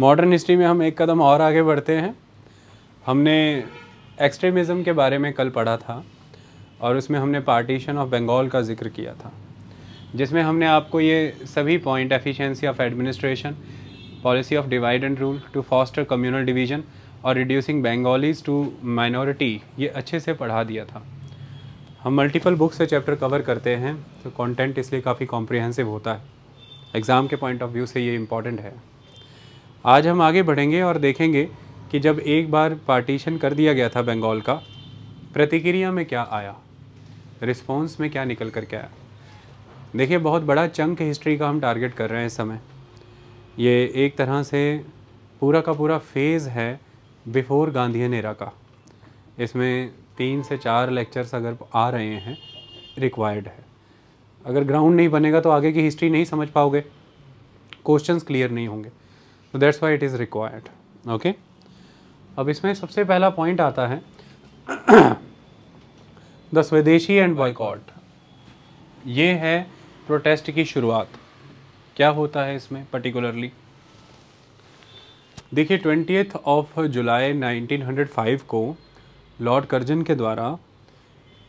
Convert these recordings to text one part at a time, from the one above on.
Modern history में हम एक कदम और आगे बढ़ते हैं हमने एक्सट्रीमिज़म के बारे में कल पढ़ा था और उसमें हमने पार्टीशन ऑफ बंगाल का जिक्र किया था जिसमें हमने आपको ये सभी point efficiency of administration policy of divide and rule to foster communal division और रिड्यूसिंग बंगालीज टू माइनॉरिटी ये अच्छे से पढ़ा दिया था हम मल्टीपल बुक से चैप्टर कवर करते हैं तो कंटेंट इसलिए काफ़ी कॉम्प्रिहेंसिव होता है एग्ज़ाम के पॉइंट ऑफ व्यू से ये इम्पॉर्टेंट है आज हम आगे बढ़ेंगे और देखेंगे कि जब एक बार पार्टीशन कर दिया गया था बंगाल का प्रतिक्रिया में क्या आया रिस्पॉन्स में क्या निकल कर के आया देखिए बहुत बड़ा चंक हिस्ट्री का हम टारगेट कर रहे हैं इस समय ये एक तरह से पूरा का पूरा फेज़ है बिफोर गांधी नेरा का इसमें तीन से चार लेक्चर्स अगर आ रहे हैं रिक्वायर्ड है अगर ग्राउंड नहीं बनेगा तो आगे की हिस्ट्री नहीं समझ पाओगे क्वेश्चंस क्लियर नहीं होंगे तो that's why it is required okay अब इसमें सबसे पहला पॉइंट आता है द स्वदेशी एंड बॉयकॉट ये है प्रोटेस्ट की शुरुआत क्या होता है इसमें पर्टिकुलरली देखिए ट्वेंटी ऑफ जुलाई 1905 को लॉर्ड कर्जन के द्वारा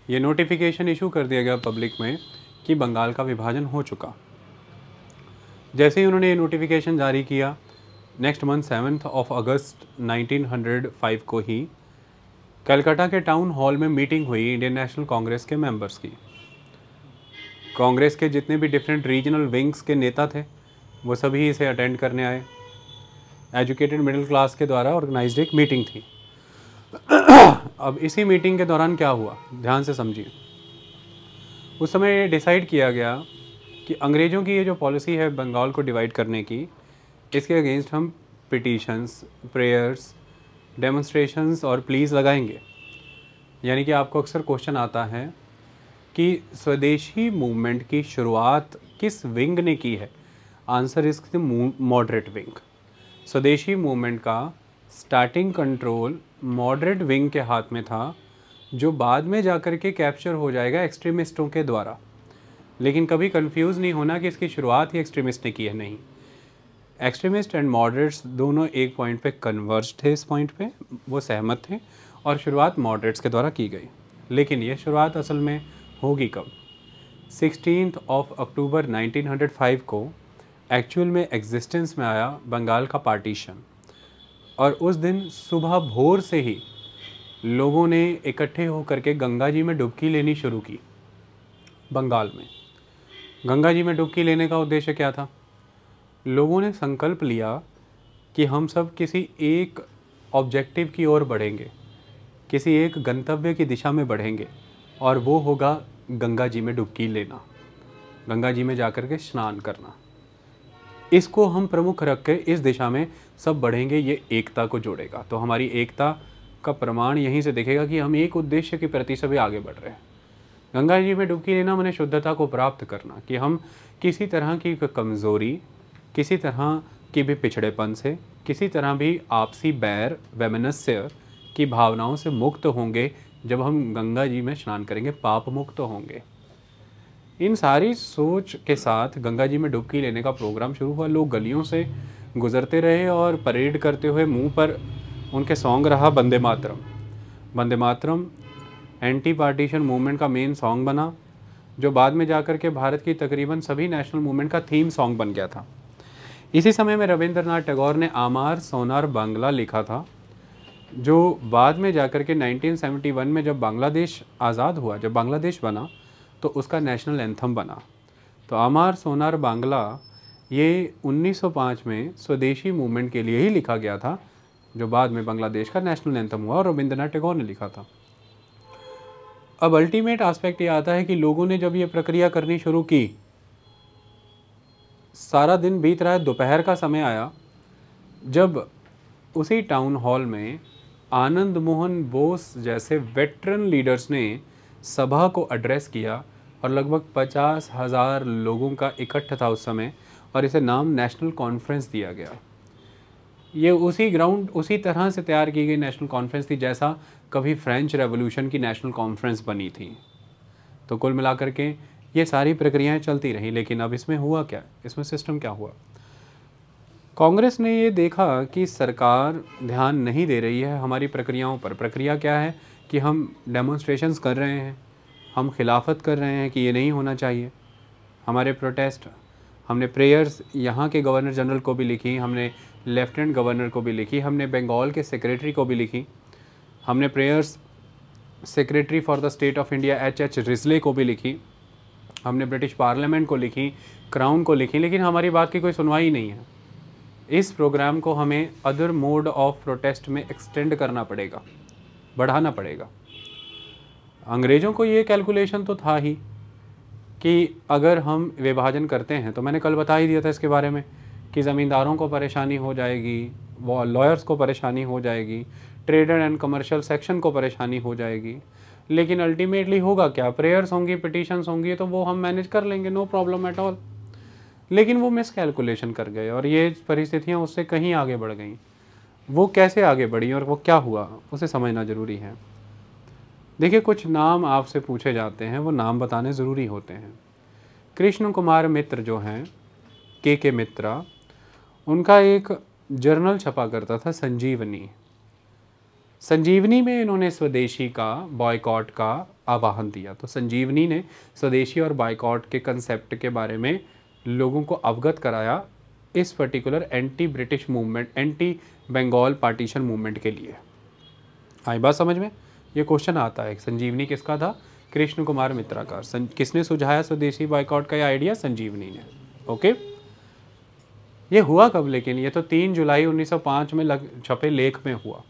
ये नोटिफिकेशन इशू कर दिया गया पब्लिक में कि बंगाल का विभाजन हो चुका जैसे ही उन्होंने ये नोटिफिकेशन जारी किया next month seventh of August 1905 को ही कलकत्ता के टाउन हॉल में मीटिंग हुई इंडियन नेशनल कांग्रेस के मेंबर्स की कांग्रेस के जितने भी डिफरेंट रीजनल विंग्स के नेता थे वो सभी इसे अटेंड करने आए एजुकेटेड मिडिल क्लास के द्वारा ऑर्गेनाइज एक मीटिंग थी अब इसी मीटिंग के दौरान क्या हुआ ध्यान से समझिए उस समय डिसाइड किया गया कि अंग्रेज़ों की ये जो पॉलिसी है बंगाल को डिवाइड करने की इसके अगेंस्ट हम पिटीशंस प्रेयर्स डेमोन्स्ट्रेशंस और प्लीज़ लगाएंगे यानी कि आपको अक्सर क्वेश्चन आता है कि स्वदेशी मूवमेंट की शुरुआत किस विंग ने की है answer is moderate wing Swadeshi movement का स्टार्टिंग कंट्रोल मॉडरेट विंग के हाथ में था जो बाद में जाकर के कैप्चर हो जाएगा एक्सट्रीमिस्टों के द्वारा लेकिन कभी कंफ्यूज नहीं होना कि इसकी शुरुआत ही एक्सट्रीमिस्ट ने की है नहीं एक्सट्रीमिस्ट एंड मॉडरेट्स दोनों एक पॉइंट पे कन्वर्ज थे इस पॉइंट पे वो सहमत थे और शुरुआत मॉडरेट्स के द्वारा की गई लेकिन ये शुरुआत असल में होगी कब सिक्सटीन ऑफ अक्टूबर 1905 को एक्चुअल में एग्जिस्टेंस में आया बंगाल का पार्टीशन और उस दिन सुबह भोर से ही लोगों ने इकट्ठे होकर के गंगा जी में डुबकी लेनी शुरू की बंगाल में गंगा जी में डुबकी लेने का उद्देश्य क्या था लोगों ने संकल्प लिया कि हम सब किसी एक ऑब्जेक्टिव की ओर बढ़ेंगे किसी एक गंतव्य की दिशा में बढ़ेंगे और वो होगा गंगा जी में डुबकी लेना गंगा जी में जाकर के स्नान करना इसको हम प्रमुख रख के इस दिशा में सब बढ़ेंगे ये एकता को जोड़ेगा तो हमारी एकता का प्रमाण यहीं से देखेगा कि हम एक उद्देश्य के प्रति सभी आगे बढ़ रहे हैं गंगा जी में डुबकी लेना मैंने शुद्धता को प्राप्त करना कि हम किसी तरह की कमज़ोरी किसी तरह की भी पिछड़ेपन से किसी तरह भी आपसी बैर वैमनस्य की भावनाओं से मुक्त होंगे जब हम गंगा जी में स्नान करेंगे पाप मुक्त होंगे इन सारी सोच के साथ गंगा जी में डुबकी लेने का प्रोग्राम शुरू हुआ लोग गलियों से गुजरते रहे और परेड करते हुए मुंह पर उनके सॉन्ग रहा Vande Mataram Bande Mataram anti partition movement का मेन सॉन्ग बना जो बाद में जाकर के भारत की तकरीबन सभी नेशनल मूवमेंट का थीम सॉन्ग बन गया था इसी समय में रविंद्रनाथ टैगोर ने आमार सोनार बांग्ला लिखा था जो बाद में जाकर के 1971 में जब बांग्लादेश आज़ाद हुआ जब बांग्लादेश बना तो उसका नेशनल एंथम बना तो आमार सोनार बांग्ला ये 1905 में स्वदेशी मूवमेंट के लिए ही लिखा गया था जो बाद में बांग्लादेश का नेशनल एंथम हुआ और रविंद्रनाथ टैगोर ने लिखा था अब अल्टीमेट आस्पेक्ट ये आता है कि लोगों ने जब ये प्रक्रिया करनी शुरू की सारा दिन बीत रहा है दोपहर का समय आया जब उसी टाउन हॉल में आनंद मोहन बोस जैसे वेटरन लीडर्स ने सभा को एड्रेस किया और लगभग पचास हज़ार लोगों का इकट्ठा था उस समय और इसे नाम नेशनल कॉन्फ्रेंस दिया गया ये उसी ग्राउंड उसी तरह से तैयार की गई नेशनल कॉन्फ्रेंस थी जैसा कभी फ्रेंच रेवोल्यूशन की नेशनल कॉन्फ्रेंस बनी थी तो कुल मिलाकर के ये सारी प्रक्रियाएं चलती रहीं लेकिन अब इसमें हुआ क्या इसमें सिस्टम क्या हुआ कांग्रेस ने ये देखा कि सरकार ध्यान नहीं दे रही है हमारी प्रक्रियाओं पर प्रक्रिया क्या है कि हम डेमोन्स्ट्रेशन कर रहे हैं हम खिलाफत कर रहे हैं कि ये नहीं होना चाहिए हमारे प्रोटेस्ट हमने प्रेयर्स यहाँ के गवर्नर जनरल को भी लिखी हमने लेफ्टिनेंट गवर्नर को भी लिखी हमने बंगाल के सेक्रेटरी को भी लिखी हमने prayers secretary for the state of India H H Risley को भी लिखी हमने ब्रिटिश पार्लियामेंट को लिखी क्राउन को लिखी लेकिन हमारी बात की कोई सुनवाई नहीं है इस प्रोग्राम को हमें अदर मोड ऑफ प्रोटेस्ट में एक्सटेंड करना पड़ेगा बढ़ाना पड़ेगा अंग्रेज़ों को ये कैलकुलेशन तो था ही कि अगर हम विभाजन करते हैं तो मैंने कल बता ही दिया था इसके बारे में कि ज़मींदारों को परेशानी हो जाएगी लॉयर्स को परेशानी हो जाएगी ट्रेडर एंड कमर्शियल सेक्शन को परेशानी हो जाएगी लेकिन अल्टीमेटली होगा क्या प्रेयर्स होंगी पिटिशंस होंगी तो वो हम मैनेज कर लेंगे नो प्रॉब्लम एट ऑल लेकिन वो मिस कैलकुलेशन कर गए और ये परिस्थितियाँ उससे कहीं आगे बढ़ गई वो कैसे आगे बढ़ी और वो क्या हुआ उसे समझना ज़रूरी है देखिए कुछ नाम आपसे पूछे जाते हैं वो नाम बताने ज़रूरी होते हैं कृष्ण कुमार मित्र जो हैं के के मित्रा उनका एक जर्नल छपा करता था संजीवनी संजीवनी में इन्होंने स्वदेशी का बॉयकॉट का आवाहन दिया तो संजीवनी ने स्वदेशी और बॉयकॉट के कंसेप्ट के बारे में लोगों को अवगत कराया इस particular anti British movement anti Bengal partition movement के लिए आई बात समझ में ये क्वेश्चन आता है संजीवनी किसका था कृष्ण कुमार मित्रा का किसने सुझाया स्वदेशी बॉयकॉट का यह आइडिया संजीवनी ने ओके ये हुआ कब लेकिन ये तो तीन जुलाई 1905 में लग, छपे लेख में हुआ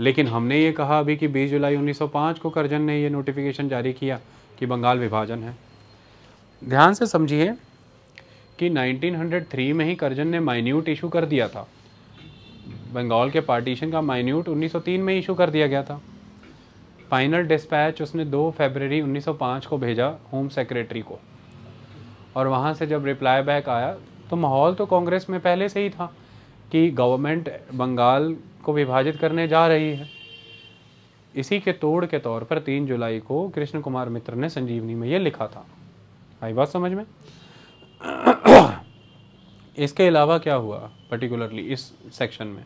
लेकिन हमने ये कहा अभी कि 20 जुलाई 1905 को करजन ने ये नोटिफिकेशन जारी किया कि बंगाल विभाजन है ध्यान से समझिए कि 1903 में ही करजन ने माइन्यूट इशू कर दिया था बंगाल के पार्टीशन का माइन्यूट 1903 में इशू कर दिया गया था फाइनल डिस्पैच उसने 2 फरवरी 1905 को भेजा होम सेक्रेटरी को और वहाँ से जब रिप्लाई बैक आया तो माहौल तो कांग्रेस में पहले से ही था कि गवर्नमेंट बंगाल को विभाजित करने जा रही है इसी के तोड़ के तौर पर तीन जुलाई को कृष्ण कुमार मित्र ने संजीवनी में यह लिखा था आई बात समझ में इसके अलावा क्या हुआ पर्टिकुलरली इस सेक्शन में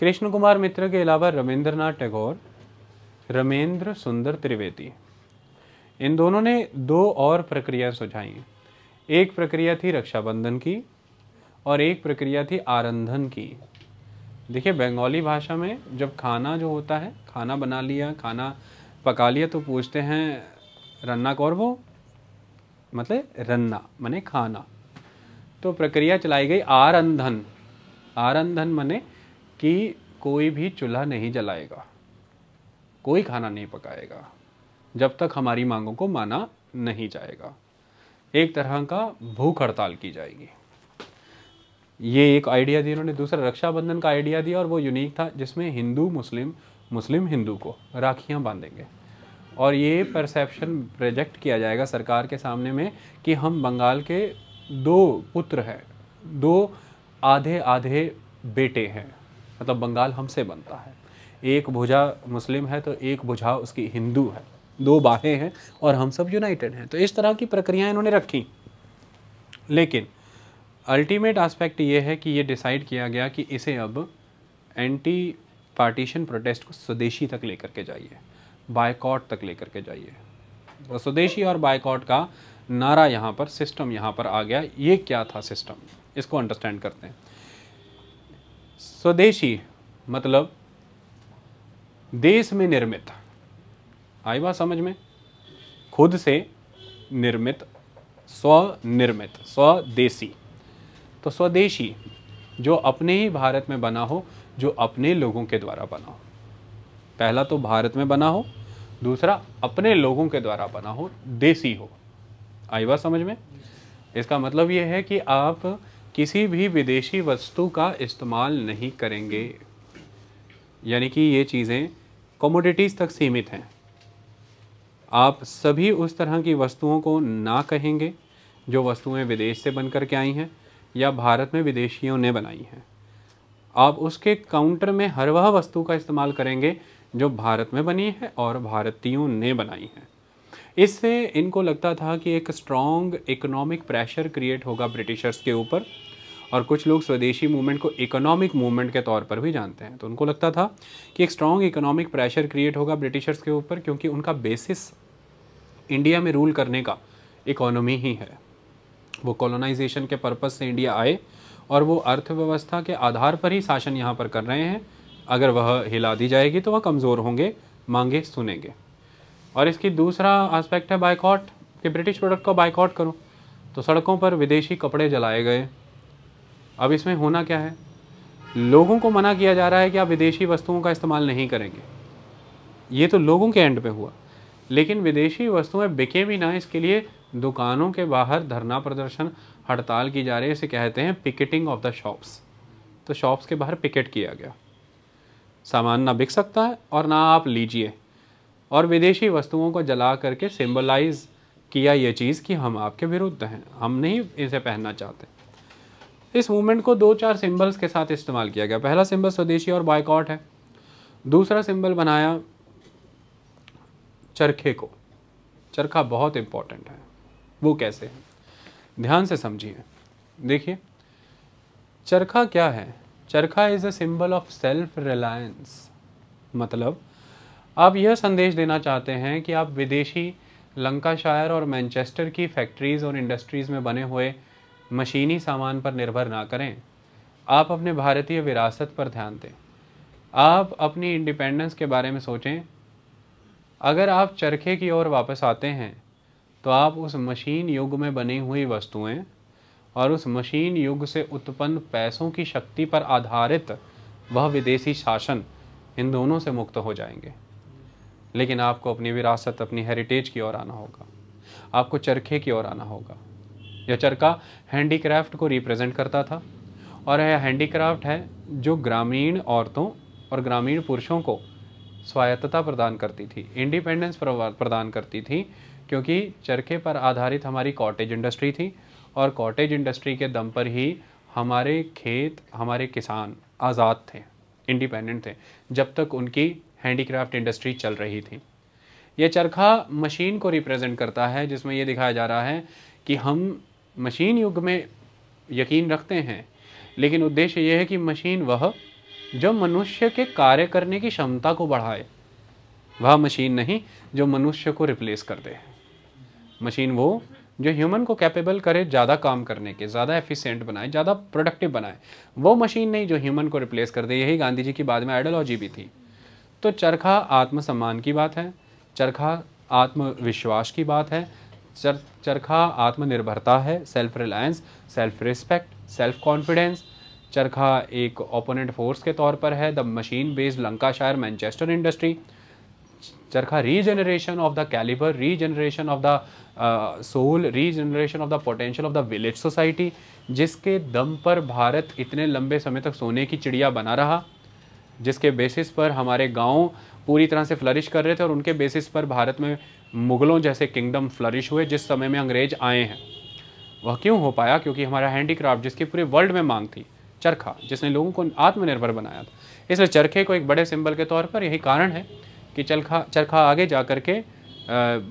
कृष्ण कुमार मित्र के अलावा रविंद्रनाथ टैगोर रमेंद्र सुंदर त्रिवेदी इन दोनों ने दो और प्रक्रिया सुझाई एक प्रक्रिया थी रक्षाबंधन की और एक प्रक्रिया थी आरंधन की देखिए बंगाली भाषा में जब खाना जो होता है खाना बना लिया खाना पका लिया तो पूछते हैं रन्ना कौर वो मतलब रन्ना मने खाना तो प्रक्रिया चलाई गई आरंधन आरंधन मने कि कोई भी चूल्हा नहीं जलाएगा कोई खाना नहीं पकाएगा जब तक हमारी मांगों को माना नहीं जाएगा एक तरह का भूख हड़ताल की जाएगी ये एक आइडिया दिया उन्होंने दूसरा रक्षाबंधन का आइडिया दिया और वो यूनिक था जिसमें हिंदू मुस्लिम मुस्लिम हिंदू को राखियाँ बांधेंगे और ये परसेप्शन प्रोजेक्ट किया जाएगा सरकार के सामने में कि हम बंगाल के दो पुत्र हैं दो आधे आधे बेटे हैं मतलब बंगाल हमसे बनता है एक भुजा मुस्लिम है तो एक भुजा उसकी हिंदू है दो बाहें हैं और हम सब यूनाइटेड हैं तो इस तरह की प्रक्रियाएं इन्होंने रखी लेकिन अल्टीमेट आस्पेक्ट ये है कि ये डिसाइड किया गया कि इसे अब एंटी पार्टीशन प्रोटेस्ट को स्वदेशी तक लेकर के जाइए बायकॉट तक लेकर के जाइए तो स्वदेशी और बायकॉट का नारा यहाँ पर सिस्टम यहाँ पर आ गया ये क्या था सिस्टम इसको अंडरस्टैंड करते हैं स्वदेशी मतलब देश में निर्मित आई बात समझ में खुद से निर्मित स्वनिर्मित स्वदेशी तो स्वदेशी जो अपने ही भारत में बना हो जो अपने लोगों के द्वारा बना हो पहला तो भारत में बना हो दूसरा अपने लोगों के द्वारा बना हो देसी हो आई बात समझ में इसका मतलब यह है कि आप किसी भी विदेशी वस्तु का इस्तेमाल नहीं करेंगे यानी कि ये चीज़ें कमोडिटीज़ तक सीमित हैं आप सभी उस तरह की वस्तुओं को ना कहेंगे जो वस्तुएं विदेश से बन के आई हैं या भारत में विदेशियों ने बनाई हैं आप उसके काउंटर में हर वह वस्तु का इस्तेमाल करेंगे जो भारत में बनी है और भारतीयों ने बनाई है इससे इनको लगता था कि एक स्ट्रॉन्ग इकोनॉमिक प्रेशर क्रिएट होगा ब्रिटिशर्स के ऊपर और कुछ लोग स्वदेशी मूवमेंट को इकोनॉमिक मूवमेंट के तौर पर भी जानते हैं तो उनको लगता था कि एक स्ट्रॉन्ग इकोनॉमिक प्रेशर क्रिएट होगा ब्रिटिशर्स के ऊपर क्योंकि उनका बेसिस इंडिया में रूल करने का इकोनॉमी ही है वो कॉलोनाइजेशन के पर्पज़ से इंडिया आए और वो अर्थव्यवस्था के आधार पर ही शासन यहाँ पर कर रहे हैं अगर वह हिला दी जाएगी तो वह कमज़ोर होंगे मांगे सुनेंगे और इसकी दूसरा आस्पेक्ट है बाइकॉट कि ब्रिटिश प्रोडक्ट का बाइकआउट करो तो सड़कों पर विदेशी कपड़े जलाए गए अब इसमें होना क्या है लोगों को मना किया जा रहा है कि आप विदेशी वस्तुओं का इस्तेमाल नहीं करेंगे ये तो लोगों के एंड पे हुआ लेकिन विदेशी वस्तुएं बिके भी ना इसके लिए दुकानों के बाहर धरना प्रदर्शन हड़ताल की जा रही है इसे कहते हैं पिकेटिंग ऑफ द शॉप्स तो शॉप्स के बाहर पिकेट किया गया सामान ना बिक सकता है और ना आप लीजिए और विदेशी वस्तुओं को जला करके सिंबलाइज किया ये चीज़ कि हम आपके विरुद्ध हैं हम नहीं इसे पहनना चाहते इस मूवमेंट को दो चार सिंबल्स के साथ इस्तेमाल किया गया पहला सिंबल स्वदेशी और बायकॉट है दूसरा सिंबल बनाया चरखे को चरखा बहुत इम्पॉर्टेंट है वो कैसे है ध्यान से समझिए देखिए चरखा क्या है charkha is a symbol of self reliance मतलब आप यह संदेश देना चाहते हैं कि आप विदेशी लंकाशायर और मैनचेस्टर की फैक्ट्रीज़ और इंडस्ट्रीज़ में बने हुए मशीनी सामान पर निर्भर ना करें आप अपने भारतीय विरासत पर ध्यान दें आप अपनी इंडिपेंडेंस के बारे में सोचें अगर आप चरखे की ओर वापस आते हैं तो आप उस मशीन युग में बनी हुई वस्तुएं और उस मशीन युग से उत्पन्न पैसों की शक्ति पर आधारित वह विदेशी शासन इन दोनों से मुक्त हो जाएंगे लेकिन आपको अपनी विरासत अपनी हेरिटेज की ओर आना होगा आपको चरखे की ओर आना होगा यह चरखा हैंडीक्राफ्ट को रिप्रेजेंट करता था और यह हैंडीक्राफ्ट है जो ग्रामीण औरतों और ग्रामीण पुरुषों को स्वायत्तता प्रदान करती थी इंडिपेंडेंस प्रदान करती थी क्योंकि चरखे पर आधारित हमारी कॉटेज इंडस्ट्री थी और कॉटेज इंडस्ट्री के दम पर ही हमारे खेत हमारे किसान आज़ाद थे इंडिपेंडेंट थे जब तक उनकी हैंडीक्राफ्ट इंडस्ट्री चल रही थी ये चरखा मशीन को रिप्रेजेंट करता है जिसमें ये दिखाया जा रहा है कि हम मशीन युग में यकीन रखते हैं लेकिन उद्देश्य यह है कि मशीन वह जो मनुष्य के कार्य करने की क्षमता को बढ़ाए वह मशीन नहीं जो मनुष्य को रिप्लेस कर दे मशीन वो जो ह्यूमन को कैपेबल करे ज़्यादा काम करने के ज़्यादा एफिशिएंट बनाए ज़्यादा प्रोडक्टिव बनाए वो मशीन नहीं जो ह्यूमन को रिप्लेस कर दे यही गांधी जी की बाद में आइडियोलॉजी भी थी तो चरखा आत्मसम्मान की बात है चरखा आत्मविश्वास की बात है चर चरखा आत्मनिर्भरता है self reliance self respect self confidence charkha एक ओपोनेंट फोर्स के तौर पर है the machine based Lancashire Manchester industry charkha regeneration of the caliber regeneration of the soul regeneration of the potential of the village society जिसके दम पर भारत इतने लंबे समय तक सोने की चिड़िया बना रहा जिसके बेसिस पर हमारे गांव पूरी तरह से फ्लरिश कर रहे थे और उनके बेसिस पर भारत में मुग़लों जैसे किंगडम फ्लरिश हुए जिस समय में अंग्रेज आए हैं वह क्यों हो पाया क्योंकि हमारा हैंडीक्राफ्ट जिसकी पूरे वर्ल्ड में मांग थी चरखा जिसने लोगों को आत्मनिर्भर बनाया था इसलिए चरखे को एक बड़े सिंबल के तौर पर यही कारण है कि चरखा चरखा आगे जा कर के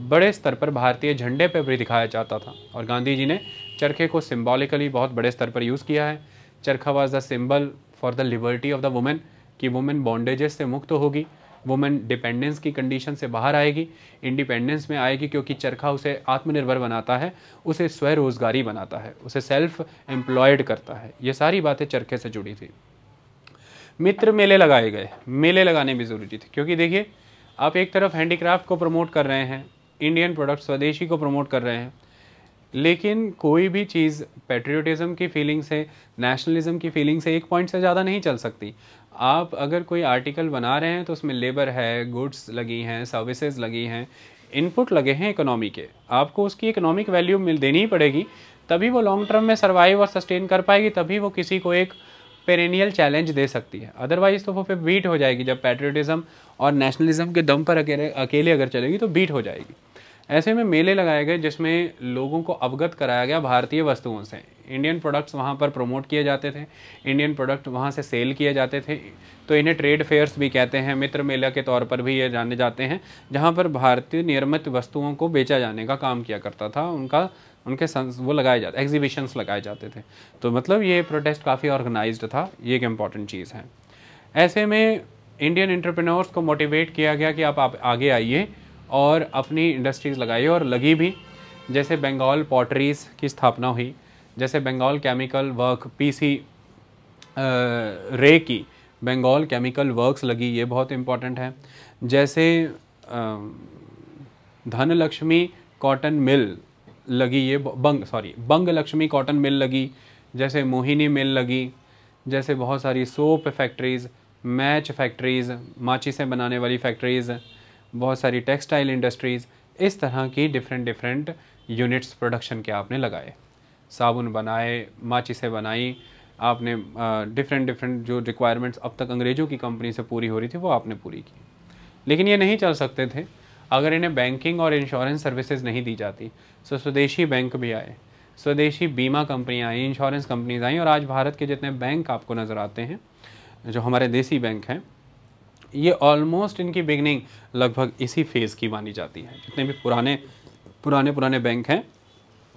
बड़े स्तर पर भारतीय झंडे पर भी दिखाया जाता था और गांधी जी ने चरखे को सिम्बॉलिकली बहुत बड़े स्तर पर यूज़ किया है charkha was the symbol for the liberty of the women कि वुमेन बॉन्डेजेस से मुक्त होगी वुमेन डिपेंडेंस की कंडीशन से बाहर आएगी इंडिपेंडेंस में आएगी क्योंकि चरखा उसे आत्मनिर्भर बनाता है उसे स्वरोजगारी बनाता है उसे सेल्फ एम्प्लॉयड करता है ये सारी बातें चरखे से जुड़ी थी मित्र मेले लगाए गए मेले लगाने भी ज़रूरी थे क्योंकि देखिए आप एक तरफ हैंडीक्राफ्ट को प्रमोट कर रहे हैं इंडियन प्रोडक्ट स्वदेशी को प्रमोट कर रहे हैं लेकिन कोई भी चीज़ पेट्रियोटिज़म की फीलिंग से नेशनलिज्म की फीलिंग से एक पॉइंट से ज़्यादा नहीं चल सकती आप अगर कोई आर्टिकल बना रहे हैं तो उसमें लेबर है गुड्स लगी हैं सर्विसेज लगी हैं इनपुट लगे हैं इकोनॉमी के आपको उसकी इकोनॉमिक वैल्यू मिल देनी ही पड़ेगी तभी वो लॉन्ग टर्म में सर्वाइव और सस्टेन कर पाएगी तभी वो किसी को एक पेरेनियल चैलेंज दे सकती है अदरवाइज़ तो वो फिर बीट हो जाएगी जब पैट्रियटिज़म और नेशनलिज्म के दम पर अकेले अकेले अगर चलेगी तो बीट हो जाएगी ऐसे में मेले लगाए गए जिसमें लोगों को अवगत कराया गया भारतीय वस्तुओं से इंडियन प्रोडक्ट्स वहाँ पर प्रमोट किए जाते थे इंडियन प्रोडक्ट वहाँ से सेल किए जाते थे तो इन्हें ट्रेड फेयर्स भी कहते हैं मित्र मेला के तौर पर भी ये जाने जाते हैं जहाँ पर भारतीय निर्मित वस्तुओं को बेचा जाने का काम किया करता था उनका उनके वो लगाए जाते एग्जीबिशंस लगाए जाते थे तो मतलब ये प्रोटेस्ट काफ़ी ऑर्गेनाइज था ये एक इम्पॉर्टेंट चीज़ है ऐसे में इंडियन इंटरप्रेन्योर्स को मोटिवेट किया गया कि आप, आप आगे आइए और अपनी इंडस्ट्रीज़ लगाइए और लगी भी जैसे बंगाल पॉटरीज़ की स्थापना हुई जैसे बंगाल केमिकल वर्क पीसी रे की बंगाल केमिकल वर्क्स लगी ये बहुत इम्पॉर्टेंट है जैसे धनलक्ष्मी कॉटन मिल लगी ये बंग सॉरी बंग लक्ष्मी कॉटन मिल लगी जैसे मोहिनी मिल लगी जैसे बहुत सारी सोप फैक्ट्रीज़ मैच फैक्ट्रीज़ माची से बनाने वाली फैक्ट्रीज़ बहुत सारी टेक्सटाइल इंडस्ट्रीज़ इस तरह की डिफरेंट डिफरेंट यूनिट्स प्रोडक्शन के आपने लगाए साबुन बनाए माची से बनाई आपने डिफरेंट डिफरेंट जो रिक्वायरमेंट्स अब तक अंग्रेज़ों की कंपनी से पूरी हो रही थी वो आपने पूरी की लेकिन ये नहीं चल सकते थे अगर इन्हें बैंकिंग और इंश्योरेंस सर्विसेज नहीं दी जाती सो तो स्वदेशी बैंक भी आए स्वदेशी बीमा कंपनियाँ आई इंश्योरेंस कंपनीज आई और आज भारत के जितने बैंक आपको नज़र आते हैं जो हमारे देसी बैंक हैं ये ऑलमोस्ट इनकी बिगनिंग लगभग इसी फेज़ की मानी जाती है जितने भी पुराने पुराने पुराने बैंक हैं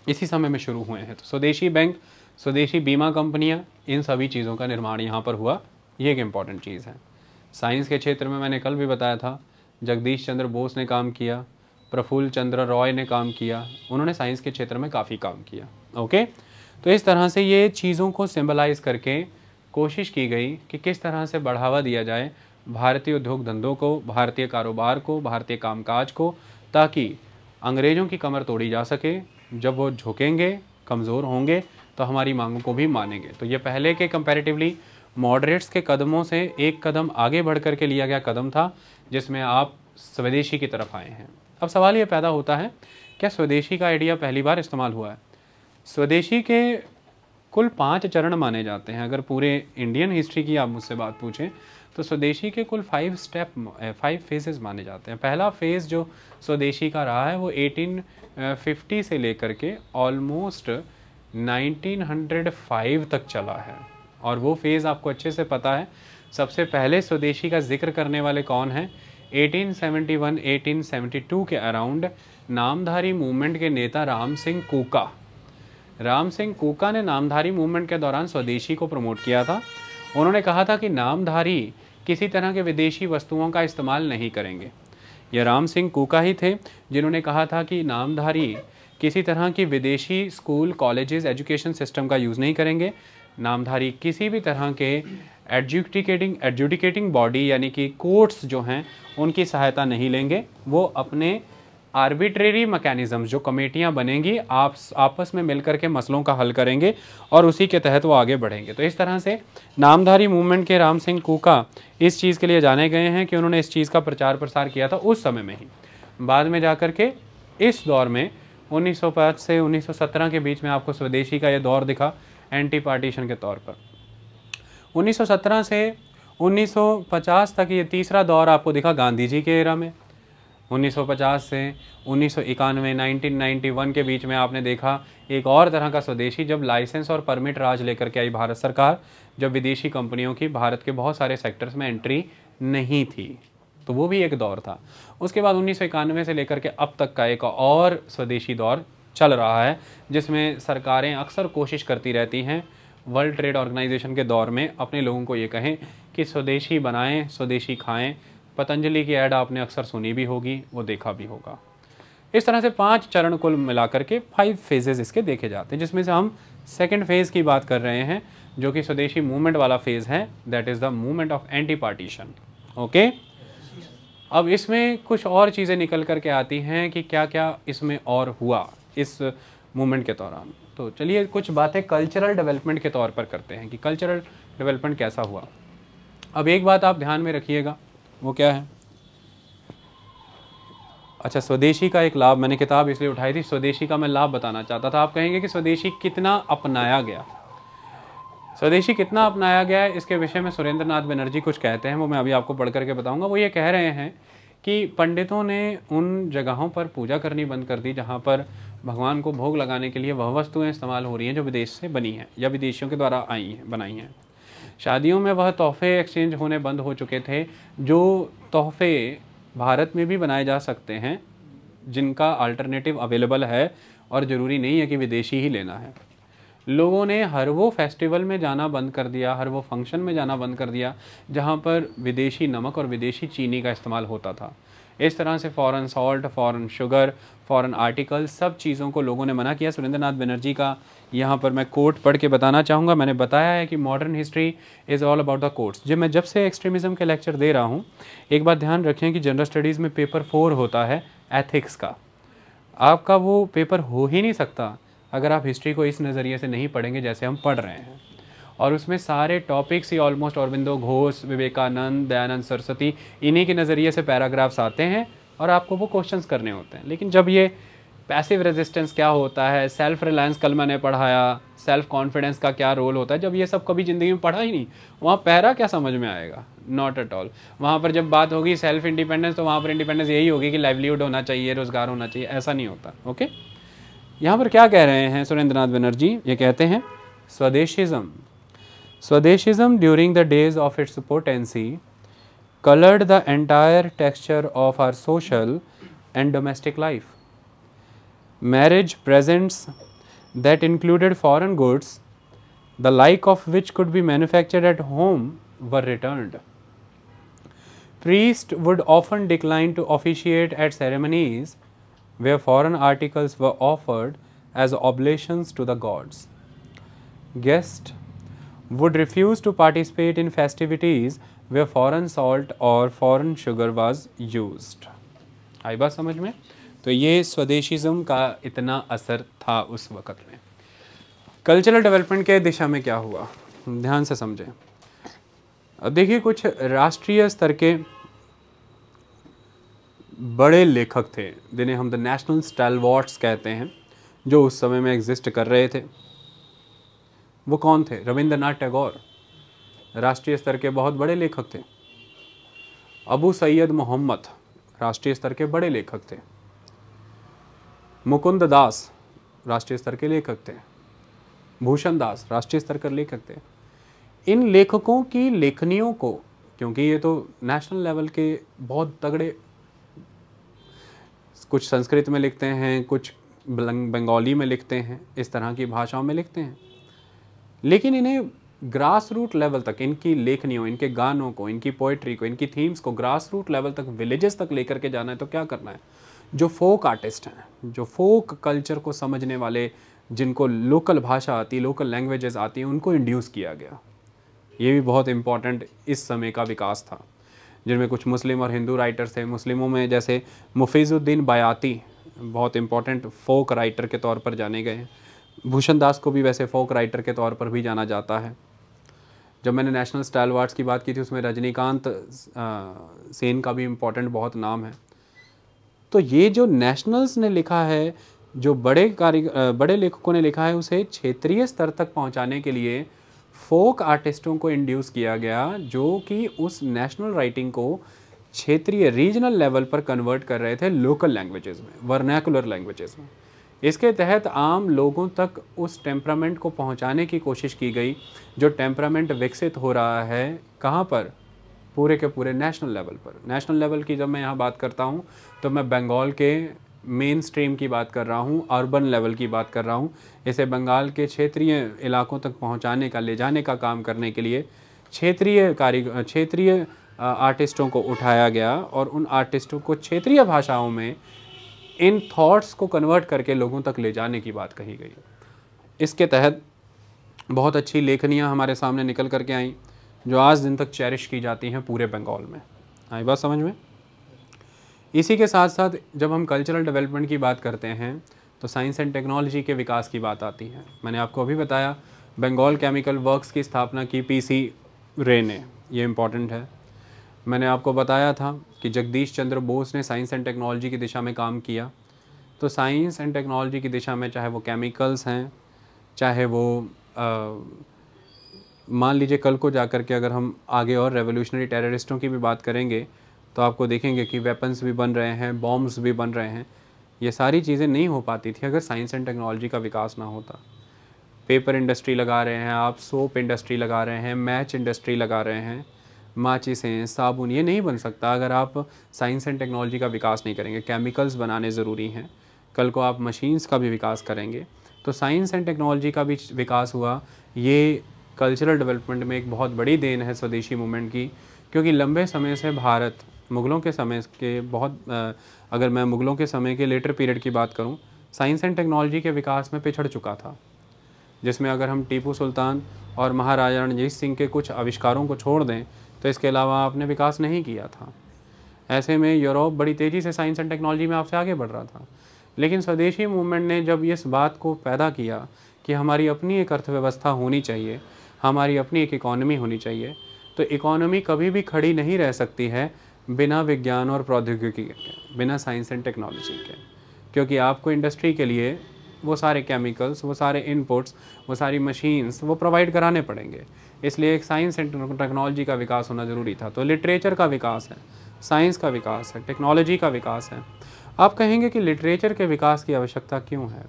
इसी समय में शुरू हुए हैं तो स्वदेशी बैंक स्वदेशी बीमा कंपनियाँ इन सभी चीज़ों का निर्माण यहाँ पर हुआ ये एक इम्पॉर्टेंट चीज़ है साइंस के क्षेत्र में मैंने कल भी बताया था जगदीश चंद्र बोस ने काम किया प्रफुल्ल चंद्र रॉय ने काम किया उन्होंने साइंस के क्षेत्र में काफ़ी काम किया ओके तो इस तरह से ये चीज़ों को सिम्बलाइज करके कोशिश की गई कि किस तरह से बढ़ावा दिया जाए भारतीय उद्योग धंधों को भारतीय कारोबार को भारतीय कामकाज को ताकि अंग्रेज़ों की कमर तोड़ी जा सके जब वो झुकेंगे कमज़ोर होंगे तो हमारी मांगों को भी मानेंगे तो ये पहले के कंपैरेटिवली मॉडरेट्स के कदमों से एक कदम आगे बढ़ कर के लिया गया कदम था जिसमें आप स्वदेशी की तरफ आए हैं अब सवाल ये पैदा होता है क्या स्वदेशी का आइडिया पहली बार इस्तेमाल हुआ है स्वदेशी के कुल पाँच चरण माने जाते हैं अगर पूरे इंडियन हिस्ट्री की आप मुझसे बात पूछें तो स्वदेशी के कुल फाइव स्टेप फाइव फेजेस माने जाते हैं पहला फेज़ जो स्वदेशी का रहा है वो 1850 से लेकर के ऑलमोस्ट 1905 तक चला है और वो फेज़ आपको अच्छे से पता है सबसे पहले स्वदेशी का जिक्र करने वाले कौन हैं 1871 1872 के अराउंड नामधारी मूवमेंट के नेता राम सिंह कोका राम सिंह कोका ने नामधारी मूवमेंट के दौरान स्वदेशी को प्रमोट किया था उन्होंने कहा था कि नामधारी किसी तरह के विदेशी वस्तुओं का इस्तेमाल नहीं करेंगे यह राम सिंह कोका ही थे जिन्होंने कहा था कि नामधारी किसी तरह की विदेशी स्कूल कॉलेजेस एजुकेशन सिस्टम का यूज़ नहीं करेंगे नामधारी किसी भी तरह के एडजुटिकेटिंग एडजुटिकेटिंग बॉडी यानी कि कोर्ट्स जो हैं उनकी सहायता नहीं लेंगे वो अपने आर्बिट्रेरी मैकेनिज़्म जो कमेटियाँ बनेंगी आप आपस में मिलकर के मसलों का हल करेंगे और उसी के तहत वो आगे बढ़ेंगे तो इस तरह से नामधारी मूवमेंट के राम सिंह कूका इस चीज़ के लिए जाने गए हैं कि उन्होंने इस चीज़ का प्रचार प्रसार किया था उस समय में ही बाद में जा कर के इस दौर में 1905 से 1917 के बीच में आपको स्वदेशी का ये दौर दिखा एंटी पार्टीशन के तौर पर 1917 से 1950 तक ये तीसरा दौर आपको दिखा गांधी जी के एरा में 1950 से उन्नीस 1991 के बीच में आपने देखा एक और तरह का स्वदेशी जब लाइसेंस और परमिट राज लेकर के आई भारत सरकार जब विदेशी कंपनियों की भारत के बहुत सारे सेक्टर्स में एंट्री नहीं थी तो वो भी एक दौर था उसके बाद उन्नीस से लेकर के अब तक का एक और स्वदेशी दौर चल रहा है जिसमें सरकारें अक्सर कोशिश करती रहती हैं वर्ल्ड ट्रेड ऑर्गेनाइजेशन के दौर में अपने लोगों को ये कहें कि स्वदेशी बनाएं स्वदेशी खाएं पतंजलि की ऐड आपने अक्सर सुनी भी होगी वो देखा भी होगा इस तरह से पांच चरण कुल मिलाकर के फाइव फेजेस इसके देखे जाते हैं जिसमें से हम सेकेंड फेज़ की बात कर रहे हैं जो कि स्वदेशी मूवमेंट वाला फेज़ है that is the movement of anti partition okay अब इसमें कुछ और चीज़ें निकल करके आती हैं कि क्या क्या इसमें और हुआ इस मूवमेंट के दौरान तो चलिए कुछ बातें कल्चरल डेवलपमेंट के तौर पर करते हैं कि कल्चरल डेवलपमेंट कैसा हुआ अब एक बात आप ध्यान में रखिएगा वो क्या है अच्छा स्वदेशी का एक लाभ मैंने किताब इसलिए उठाई थी स्वदेशी का मैं लाभ बताना चाहता था आप कहेंगे कि स्वदेशी कितना अपनाया गया स्वदेशी कितना अपनाया गया है इसके विषय में सुरेंद्र नाथ बनर्जी कुछ कहते हैं वो मैं अभी आपको पढ़ करके बताऊंगा वो ये कह रहे हैं कि पंडितों ने उन जगहों पर पूजा करनी बंद कर दी जहाँ पर भगवान को भोग लगाने के लिए वह वस्तुएं इस्तेमाल हो रही हैं जो विदेश से बनी हैं या विदेशियों के द्वारा आई हैं बनाई हैं शादियों में वह तोहफे एक्सचेंज होने बंद हो चुके थे जो तोहफे भारत में भी बनाए जा सकते हैं जिनका अल्टरनेटिव अवेलेबल है और ज़रूरी नहीं है कि विदेशी ही लेना है लोगों ने हर वो फेस्टिवल में जाना बंद कर दिया हर वो फंक्शन में जाना बंद कर दिया जहाँ पर विदेशी नमक और विदेशी चीनी का इस्तेमाल होता था इस तरह से foreign salt foreign sugar foreign article सब चीज़ों को लोगों ने मना किया सुरेंद्र नाथ बनर्जी का यहाँ पर मैं कोर्ट पढ़ के बताना चाहूँगा मैंने बताया है कि modern history is all about the courts जब मैं जब से एक्सट्रीमिज़म के लेक्चर दे रहा हूँ एक बात ध्यान रखें कि जनरल स्टडीज़ में पेपर फोर होता है एथिक्स का आपका वो पेपर हो ही नहीं सकता अगर आप हिस्ट्री को इस नज़रिए से नहीं पढ़ेंगे जैसे हम पढ़ रहे हैं और उसमें सारे टॉपिक्स ही ऑलमोस्ट अरविंदो घोष विवेकानंद दयानंद सरस्वती इन्हीं के नज़रिए से पैराग्राफ्स आते हैं और आपको वो क्वेश्चन करने होते हैं लेकिन जब ये पैसिव रेजिस्टेंस क्या होता है सेल्फ रिलायंस कल मैंने पढ़ाया सेल्फ कॉन्फिडेंस का क्या रोल होता है जब ये सब कभी ज़िंदगी में पढ़ा ही नहीं वहाँ पहरा क्या समझ में आएगा नॉट एट ऑल वहाँ पर जब बात होगी सेल्फ इंडिपेंडेंस तो वहाँ पर इंडिपेंडेंस यही होगी कि लाइवलीहुड होना चाहिए रोज़गार होना चाहिए ऐसा नहीं होता ओके यहाँ पर क्या कह रहे हैं सुरेंद्र नाथ बनर्जी ये कहते हैं स्वदेशिज़म Swadeshism during the days of its potency colored the entire texture of our social and domestic life. Marriage presents that included foreign goods, the like of which could be manufactured at home, were returned. Priests would often decline to officiate at ceremonies where foreign articles were offered as oblations to the gods. Guests would refuse to participate in festivities where foreign salt or foreign sugar was used. आई बात समझ में तो ये स्वदेशीज़म का इतना असर था उस वक़्त में कल्चरल डेवलपमेंट के दिशा में क्या हुआ ध्यान से समझें अब देखिए कुछ राष्ट्रीय स्तर के बड़े लेखक थे जिन्हें हम द नेशनल स्टेलवॉट्स कहते हैं जो उस समय में एग्जिस्ट कर रहे थे वो कौन थे रविंद्रनाथ टैगोर राष्ट्रीय स्तर के बहुत बड़े लेखक थे अबू सैयद मोहम्मद राष्ट्रीय स्तर के बड़े लेखक थे मुकुंद दास राष्ट्रीय स्तर के लेखक थे भूषण दास राष्ट्रीय स्तर के लेखक थे इन लेखकों की लेखनियों को क्योंकि ये तो नेशनल लेवल के बहुत तगड़े कुछ संस्कृत में लिखते हैं कुछ बंगाली में लिखते हैं इस तरह की भाषाओं में लिखते हैं लेकिन इन्हें ग्रास रूट लेवल तक इनकी लेखनियों इनके गानों को इनकी पोइट्री को इनकी थीम्स को ग्रास रूट लेवल तक विलेजेस तक लेकर के जाना है तो क्या करना है जो फोक आर्टिस्ट हैं जो फोक कल्चर को समझने वाले जिनको लोकल भाषा आती लोकल लैंग्वेजेस आती हैं उनको इंड्यूस किया गया ये भी बहुत इंपॉर्टेंट इस समय का विकास था जिनमें कुछ मुस्लिम और हिंदू राइटर्स थे मुस्लिमों में जैसे मुफीज़ुद्दीन बयाती बहुत इंपॉर्टेंट फोक राइटर के तौर पर जाने गए हैं भूषण दास को भी वैसे फोक राइटर के तौर पर भी जाना जाता है जब मैंने नेशनल स्टाइल अवार्ड्स की बात की थी उसमें रजनीकांत सेन का भी इम्पोर्टेंट बहुत नाम है तो ये जो नेशनल्स ने लिखा है जो बड़े कार्य बड़े लेखकों ने लिखा है उसे क्षेत्रीय स्तर तक पहुंचाने के लिए फोक आर्टिस्टों को इंड्यूस किया गया जो कि उस नेशनल राइटिंग को क्षेत्रीय रीजनल लेवल पर कन्वर्ट कर रहे थे लोकल लैंग्वेजेस में वर्नैकुलर लैंग्वेजेस में इसके तहत आम लोगों तक उस टेम्परामेंट को पहुंचाने की कोशिश की गई जो टेम्परामेंट विकसित हो रहा है कहाँ पर पूरे के पूरे नेशनल लेवल पर नेशनल लेवल की जब मैं यहाँ बात करता हूँ तो मैं बंगाल के मेन स्ट्रीम की बात कर रहा हूँ अर्बन लेवल की बात कर रहा हूँ इसे बंगाल के क्षेत्रीय इलाकों तक पहुँचाने का ले जाने का काम करने के लिए क्षेत्रीय कारी क्षेत्रीय आर्टिस्टों को उठाया गया और उन आर्टिस्टों को क्षेत्रीय भाषाओं में इन थॉट्स को कन्वर्ट करके लोगों तक ले जाने की बात कही गई इसके तहत बहुत अच्छी लेखनियाँ हमारे सामने निकल करके आई जो आज दिन तक चेरिश की जाती हैं पूरे बंगाल में आई बात समझ में इसी के साथ साथ जब हम कल्चरल डेवलपमेंट की बात करते हैं तो साइंस एंड टेक्नोलॉजी के विकास की बात आती है मैंने आपको अभी बताया बंगाल केमिकल वर्क्स की स्थापना की पीसी रे ने ये इम्पॉर्टेंट है मैंने आपको बताया था कि जगदीश चंद्र बोस ने साइंस एंड टेक्नोलॉजी की दिशा में काम किया तो साइंस एंड टेक्नोलॉजी की दिशा में चाहे वो केमिकल्स हैं चाहे वो मान लीजिए कल को जा कर के अगर हम आगे और रेवोल्यूशनरी टेररिस्टों की भी बात करेंगे तो आपको देखेंगे कि वेपन्स भी बन रहे हैं बॉम्ब्स भी बन रहे हैं ये सारी चीज़ें नहीं हो पाती थी अगर साइंस एंड टेक्नोलॉजी का विकास ना होता पेपर इंडस्ट्री लगा रहे हैं आप सोप इंडस्ट्री लगा रहे हैं मैच इंडस्ट्री लगा रहे हैं माचिस हैं साबुन ये नहीं बन सकता अगर आप साइंस एंड टेक्नोलॉजी का विकास नहीं करेंगे केमिकल्स बनाने ज़रूरी हैं कल को आप मशीन्स का भी विकास करेंगे तो साइंस एंड टेक्नोलॉजी का भी विकास हुआ ये कल्चरल डेवलपमेंट में एक बहुत बड़ी देन है स्वदेशी मूवमेंट की क्योंकि लंबे समय से भारत मुग़लों के समय के बहुत अगर मैं मुग़लों के समय के लेटर पीरियड की बात करूँ साइंस एंड टेक्नोलॉजी के विकास में पिछड़ चुका था जिसमें अगर हम टीपू सुल्तान और महाराजा रणजीत सिंह के कुछ आविष्कारों को छोड़ दें तो इसके अलावा आपने विकास नहीं किया था ऐसे में यूरोप बड़ी तेज़ी से साइंस एंड टेक्नोलॉजी में आपसे आगे बढ़ रहा था लेकिन स्वदेशी मूवमेंट ने जब इस बात को पैदा किया कि हमारी अपनी एक अर्थव्यवस्था होनी चाहिए हमारी अपनी एक इकॉनमी होनी चाहिए तो इकॉनमी कभी भी खड़ी नहीं रह सकती है बिना विज्ञान और प्रौद्योगिकी के बिना साइंस एंड टेक्नोलॉजी के क्योंकि आपको इंडस्ट्री के लिए वो सारे केमिकल्स वो सारे इनपुट्स वो सारी मशीन्स वो प्रोवाइड कराने पड़ेंगे इसलिए एक साइंस एंड टेक्नोलॉजी का विकास होना ज़रूरी था तो लिटरेचर का विकास है साइंस का विकास है टेक्नोलॉजी का विकास है आप कहेंगे कि लिटरेचर के विकास की आवश्यकता क्यों है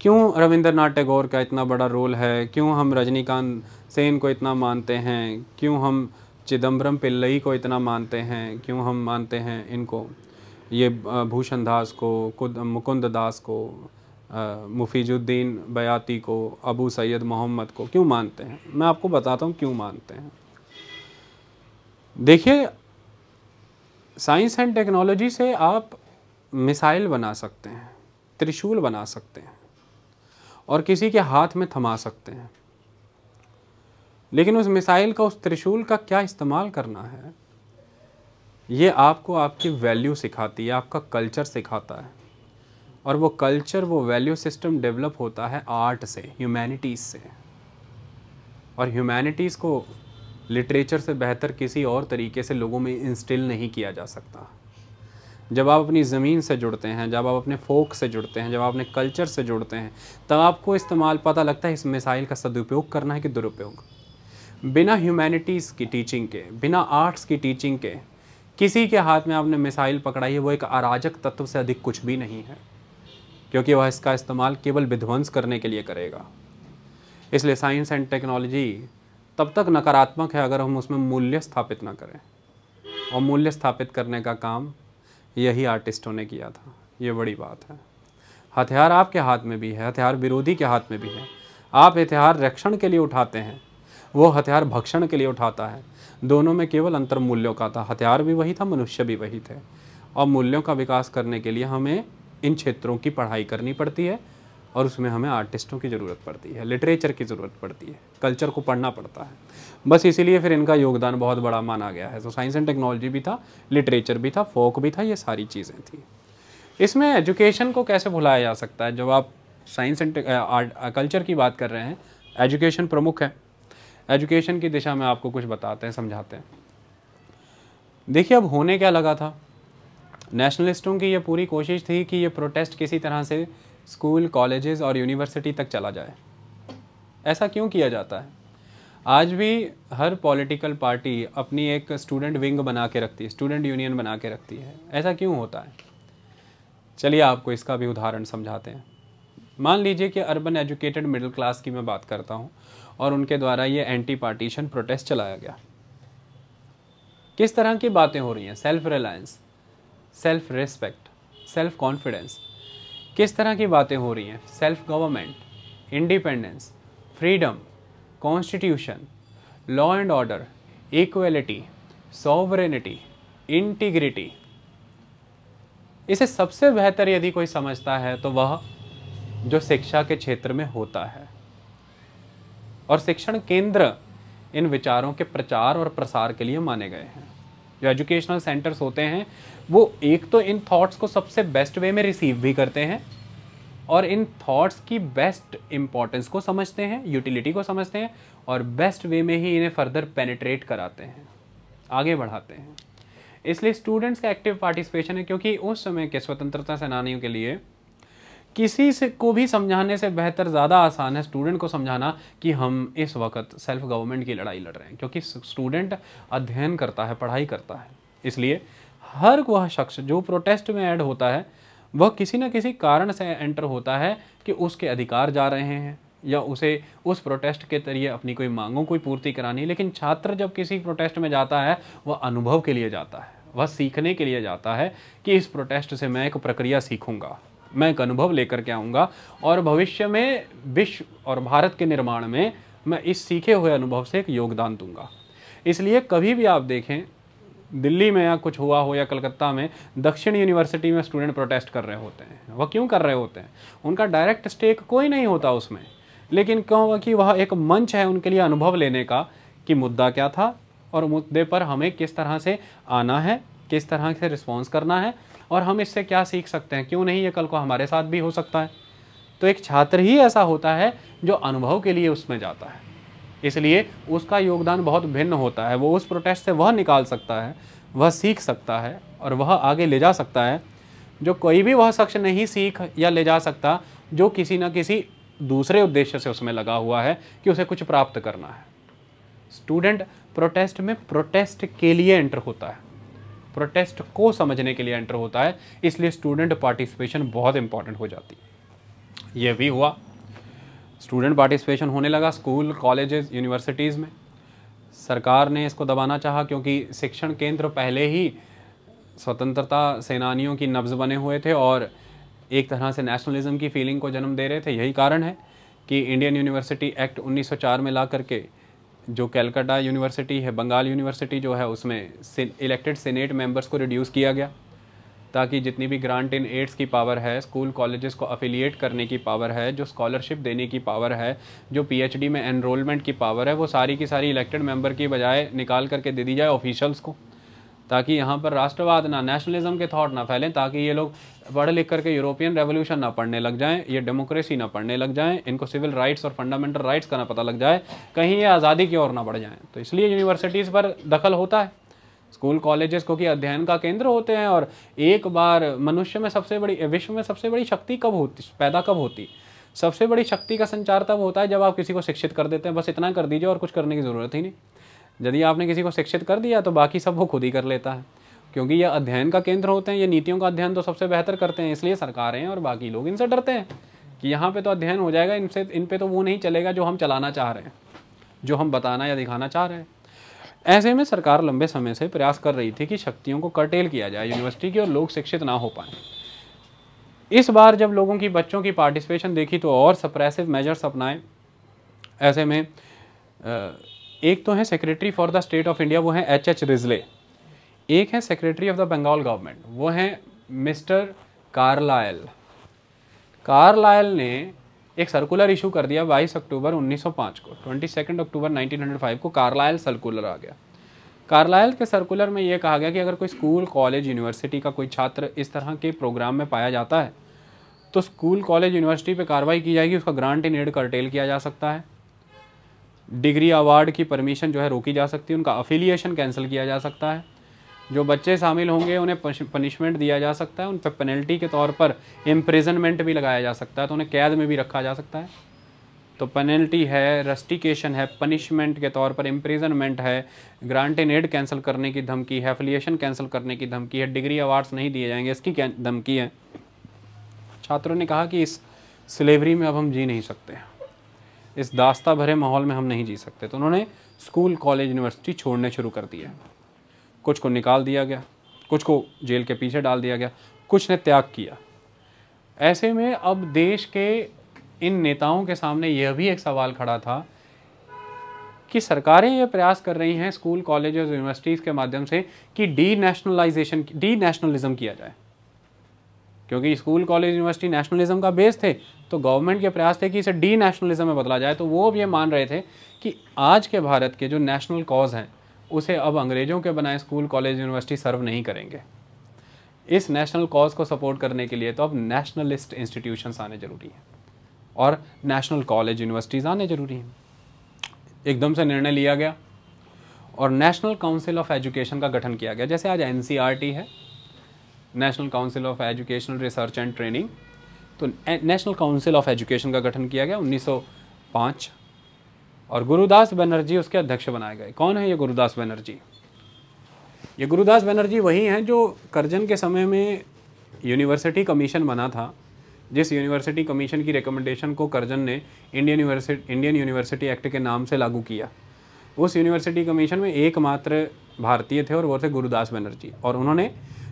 क्यों रविंद्रनाथ टैगोर का इतना बड़ा रोल है क्यों हम रजनीकांत सेन को इतना मानते हैं क्यों हम चिदम्बरम पिल्लई को इतना मानते हैं क्यों हम मानते हैं इनको ये भूषण दास को मुकुंद दास को मुफीजुद्दीन बयाती को अबू सैद मोहम्मद को क्यों मानते हैं मैं आपको बताता हूँ क्यों मानते हैं देखिए साइंस एंड टेक्नोलॉजी से आप मिसाइल बना सकते हैं त्रिशूल बना सकते हैं और किसी के हाथ में थमा सकते हैं लेकिन उस मिसाइल का उस त्रिशूल का क्या इस्तेमाल करना है ये आपको आपकी वैल्यू सिखाती है आपका कल्चर सिखाता है और वो कल्चर वो वैल्यू सिस्टम डेवलप होता है आर्ट से ह्यूमैनिटीज़ से और ह्यूमैनिटीज़ को लिटरेचर से बेहतर किसी और तरीके से लोगों में इंस्टिल नहीं किया जा सकता जब आप अपनी ज़मीन से जुड़ते हैं जब आप अपने फोक से जुड़ते हैं जब आप अपने कल्चर से जुड़ते हैं तब आपको इस्तेमाल पता लगता है इस मिसाइल का सदुपयोग करना है कि दुरुपयोग बिना ह्यूमैनिटीज़ की टीचिंग के बिना आर्ट्स की टीचिंग के किसी के हाथ में आपने मिसाइल पकड़ाई है वो एक अराजक तत्व से अधिक कुछ भी नहीं है क्योंकि वह इसका इस्तेमाल केवल विध्वंस करने के लिए करेगा इसलिए साइंस एंड टेक्नोलॉजी तब तक नकारात्मक है अगर हम उसमें मूल्य स्थापित ना करें और मूल्य स्थापित करने का काम यही आर्टिस्टों ने किया था ये बड़ी बात है हथियार आपके हाथ में भी है हथियार विरोधी के हाथ में भी है आप हथियार रक्षण के लिए उठाते हैं वो हथियार भक्षण के लिए उठाता है दोनों में केवल अंतर मूल्यों का था हथियार भी वही था मनुष्य भी वही थे और मूल्यों का विकास करने के लिए हमें इन क्षेत्रों की पढ़ाई करनी पड़ती है और उसमें हमें आर्टिस्टों की ज़रूरत पड़ती है लिटरेचर की ज़रूरत पड़ती है कल्चर को पढ़ना पड़ता है बस इसीलिए फिर इनका योगदान बहुत बड़ा माना गया है तो साइंस एंड टेक्नोलॉजी भी था लिटरेचर भी था फोक भी था ये सारी चीज़ें थी इसमें एजुकेशन को कैसे भुलाया जा सकता है जब आप साइंस एंड आर्ट कल्चर की बात कर रहे हैं एजुकेशन प्रमुख है एजुकेशन की दिशा में आपको कुछ बताते हैं समझाते हैं देखिए अब होने क्या लगा था नेशनलिस्टों की ये पूरी कोशिश थी कि ये प्रोटेस्ट किसी तरह से स्कूल कॉलेजेस और यूनिवर्सिटी तक चला जाए ऐसा क्यों किया जाता है आज भी हर पॉलिटिकल पार्टी अपनी एक स्टूडेंट विंग बना के रखती है स्टूडेंट यूनियन बना के रखती है ऐसा क्यों होता है चलिए आपको इसका भी उदाहरण समझाते हैं मान लीजिए कि अर्बन एजुकेटेड मिडिल क्लास की मैं बात करता हूँ और उनके द्वारा ये एंटी पार्टीशन प्रोटेस्ट चलाया गया किस तरह की बातें हो रही हैं self reliance self respect self confidence किस तरह की बातें हो रही हैं self government independence freedom constitution law and order equality sovereignty integrity इसे सबसे बेहतर यदि कोई समझता है तो वह जो शिक्षा के क्षेत्र में होता है और शिक्षण केंद्र इन विचारों के प्रचार और प्रसार के लिए माने गए हैं जो एजुकेशनल सेंटर्स होते हैं वो एक तो इन थॉट्स को सबसे बेस्ट वे में रिसीव भी करते हैं और इन थॉट्स की बेस्ट इम्पॉर्टेंस को समझते हैं यूटिलिटी को समझते हैं और बेस्ट वे में ही इन्हें फर्दर पेनिट्रेट कराते हैं आगे बढ़ाते हैं इसलिए स्टूडेंट्स का एक्टिव पार्टिसिपेशन है क्योंकि उस समय के स्वतंत्रता सेनानियों के लिए किसी से को भी समझाने से बेहतर ज़्यादा आसान है स्टूडेंट को समझाना कि हम इस वक्त सेल्फ गवर्नमेंट की लड़ाई लड़ रहे हैं क्योंकि स्टूडेंट अध्ययन करता है पढ़ाई करता है इसलिए हर वह शख्स जो प्रोटेस्ट में ऐड होता है वह किसी न किसी कारण से एंटर होता है कि उसके अधिकार जा रहे हैं या उसे उस प्रोटेस्ट के जरिए अपनी कोई मांगों की पूर्ति करानी लेकिन छात्र जब किसी प्रोटेस्ट में जाता है वह अनुभव के लिए जाता है वह सीखने के लिए जाता है कि इस प्रोटेस्ट से मैं एक प्रक्रिया सीखूंगा मैं एक अनुभव लेकर के आऊँगा और भविष्य में विश्व और भारत के निर्माण में मैं इस सीखे हुए अनुभव से एक योगदान दूंगा इसलिए कभी भी आप देखें दिल्ली में या कुछ हुआ हो या कलकत्ता में दक्षिण यूनिवर्सिटी में स्टूडेंट प्रोटेस्ट कर रहे होते हैं वह क्यों कर रहे होते हैं उनका डायरेक्ट स्टेक कोई नहीं होता उसमें लेकिन क्यों हुआ कि वह एक मंच है उनके लिए अनुभव लेने का कि मुद्दा क्या था और मुद्दे पर हमें किस तरह से आना है किस तरह से रिस्पॉन्स करना है और हम इससे क्या सीख सकते हैं क्यों नहीं ये कल को हमारे साथ भी हो सकता है तो एक छात्र ही ऐसा होता है जो अनुभव के लिए उसमें जाता है इसलिए उसका योगदान बहुत भिन्न होता है वो उस प्रोटेस्ट से वह निकाल सकता है वह सीख सकता है और वह आगे ले जा सकता है जो कोई भी वह शख्स नहीं सीख या ले जा सकता जो किसी न किसी दूसरे उद्देश्य से उसमें लगा हुआ है कि उसे कुछ प्राप्त करना है स्टूडेंट प्रोटेस्ट में प्रोटेस्ट के लिए एंटर होता है प्रोटेस्ट को समझने के लिए एंटर होता है इसलिए स्टूडेंट पार्टिसिपेशन बहुत इंपॉर्टेंट हो जाती है यह भी हुआ स्टूडेंट पार्टिसिपेशन होने लगा स्कूल कॉलेजेस यूनिवर्सिटीज़ में सरकार ने इसको दबाना चाहा क्योंकि शिक्षण केंद्र पहले ही स्वतंत्रता सेनानियों की नब्ज बने हुए थे और एक तरह से नेशनलिज्म की फीलिंग को जन्म दे रहे थे यही कारण है कि इंडियन यूनिवर्सिटी एक्ट 1904 में ला करके जो कैलकाटा यूनिवर्सिटी है बंगाल यूनिवर्सिटी जो है उसमें इलेक्टेड सीनेट मेंबर्स को रिड्यूस किया गया ताकि जितनी भी ग्रांट इन एड्स की पावर है स्कूल कॉलेजेस को अफिलिएट करने की पावर है जो स्कॉलरशिप देने की पावर है जो पीएचडी में एनरोलमेंट की पावर है वो सारी की सारी इलेक्टेड मेंबर की बजाय निकाल करके दे दी जाए ऑफिशल्स को ताकि यहाँ पर राष्ट्रवाद ना नेशनलिज्म के थॉट ना फैलें ताकि ये लोग पढ़ लिख करके यूरोपियन रेवोल्यूशन ना पढ़ने लग जाएं ये डेमोक्रेसी ना पढ़ने लग जाएं इनको सिविल राइट्स और फंडामेंटल राइट्स का ना पता लग जाए कहीं ये आज़ादी की ओर ना बढ़ जाएं तो इसलिए यूनिवर्सिटीज़ पर दखल होता है स्कूल कॉलेजेस क्योंकि अध्ययन का केंद्र होते हैं और एक बार मनुष्य में सबसे बड़ी विश्व में सबसे बड़ी शक्ति कब होती पैदा कब होती सबसे बड़ी शक्ति का संचार तब होता है जब आप किसी को शिक्षित कर देते हैं बस इतना कर दीजिए और कुछ करने की ज़रूरत ही नहीं यदि आपने किसी को शिक्षित कर दिया तो बाकी सब वो खुद ही कर लेता है क्योंकि ये अध्ययन का केंद्र होते हैं ये नीतियों का अध्ययन तो सबसे बेहतर करते हैं इसलिए सरकारें और बाकी लोग इनसे डरते हैं कि यहाँ पे तो अध्ययन हो जाएगा इनसे इन पे तो वो नहीं चलेगा जो हम चलाना चाह रहे हैं जो हम बताना या दिखाना चाह रहे हैं ऐसे में सरकार लंबे समय से प्रयास कर रही थी कि शक्तियों को कटेल किया जाए यूनिवर्सिटी की और लोग शिक्षित ना हो पाए इस बार जब लोगों की बच्चों की पार्टिसिपेशन देखी तो और सप्रेसिव मेजर्स अपनाए ऐसे में आ, एक तो है secretary for the state of India वो है एच एच रिजले एक है secretary of the Bengal government वो हैं मिस्टर कार्लायल कार्लायल ने एक सर्कुलर इशू कर दिया 22 अक्टूबर 1905 को 22 अक्टूबर 1905 को कार्लायल सर्कुलर आ गया कार्लायल के सर्कुलर में ये कहा गया कि अगर कोई स्कूल कॉलेज यूनिवर्सिटी का कोई छात्र इस तरह के प्रोग्राम में पाया जाता है तो स्कूल कॉलेज यूनिवर्सिटी पे कार्रवाई की जाएगी उसका ग्रांट इन एड करटेल किया जा सकता है डिग्री अवार्ड की परमिशन जो है रोकी जा सकती है उनका अफिलिएशन कैंसिल किया जा सकता है जो बच्चे शामिल होंगे उन्हें पनिशमेंट दिया जा सकता है उन पर पेनल्टी के तौर पर इम्प्रिजनमेंट भी लगाया जा सकता है तो उन्हें कैद में भी रखा जा सकता है तो पेनल्टी है रस्टिकेशन है पनिशमेंट के तौर पर इम्प्रिजनमेंट है ग्रांट इन एड कैंसिल करने की धमकी है एफिलिएशन कैंसिल करने की धमकी है डिग्री अवार्ड्स नहीं दिए जाएंगे इसकी धमकी है छात्रों ने कहा कि इस स्लेवरी में अब हम जी नहीं सकते हैं इस दास्ता भरे माहौल में हम नहीं जी सकते तो उन्होंने स्कूल कॉलेज यूनिवर्सिटी छोड़ने शुरू कर दिए कुछ को निकाल दिया गया कुछ को जेल के पीछे डाल दिया गया कुछ ने त्याग किया ऐसे में अब देश के इन नेताओं के सामने यह भी एक सवाल खड़ा था कि सरकारें ये प्रयास कर रही हैं स्कूल कॉलेज और यूनिवर्सिटीज़ के माध्यम से कि डी नेशनलाइजेशन डी नेशनलिज़म किया जाए क्योंकि स्कूल कॉलेज यूनिवर्सिटी नेशनलिज्म का बेस थे तो गवर्नमेंट के प्रयास थे कि इसे डी नेशनलिज्म में बदला जाए तो वो अब ये मान रहे थे कि आज के भारत के जो नेशनल कॉज हैं उसे अब अंग्रेज़ों के बनाए स्कूल कॉलेज यूनिवर्सिटी सर्व नहीं करेंगे इस नेशनल कॉज को सपोर्ट करने के लिए तो अब नेशनलिस्ट इंस्टीट्यूशंस आने ज़रूरी हैं और नेशनल कॉलेज यूनिवर्सिटीज़ आने ज़रूरी हैं एकदम से निर्णय लिया गया और नेशनल काउंसिल ऑफ एजुकेशन का गठन किया गया जैसे आज एन e है national council of educational research and training तो नेशनल काउंसिल ऑफ एजुकेशन का गठन किया गया 1905 और गुरुदास बनर्जी उसके अध्यक्ष बनाए गए कौन है ये गुरुदास बनर्जी ये गुरुदास बनर्जी वही हैं जो करजन के समय में यूनिवर्सिटी कमीशन बना था जिस यूनिवर्सिटी कमीशन की रिकमेंडेशन को करजन ने Indian university Indian university act के नाम से लागू किया उस यूनिवर्सिटी कमीशन में एकमात्र भारतीय थे और वो थे गुरुदास बनर्जी और उन्होंने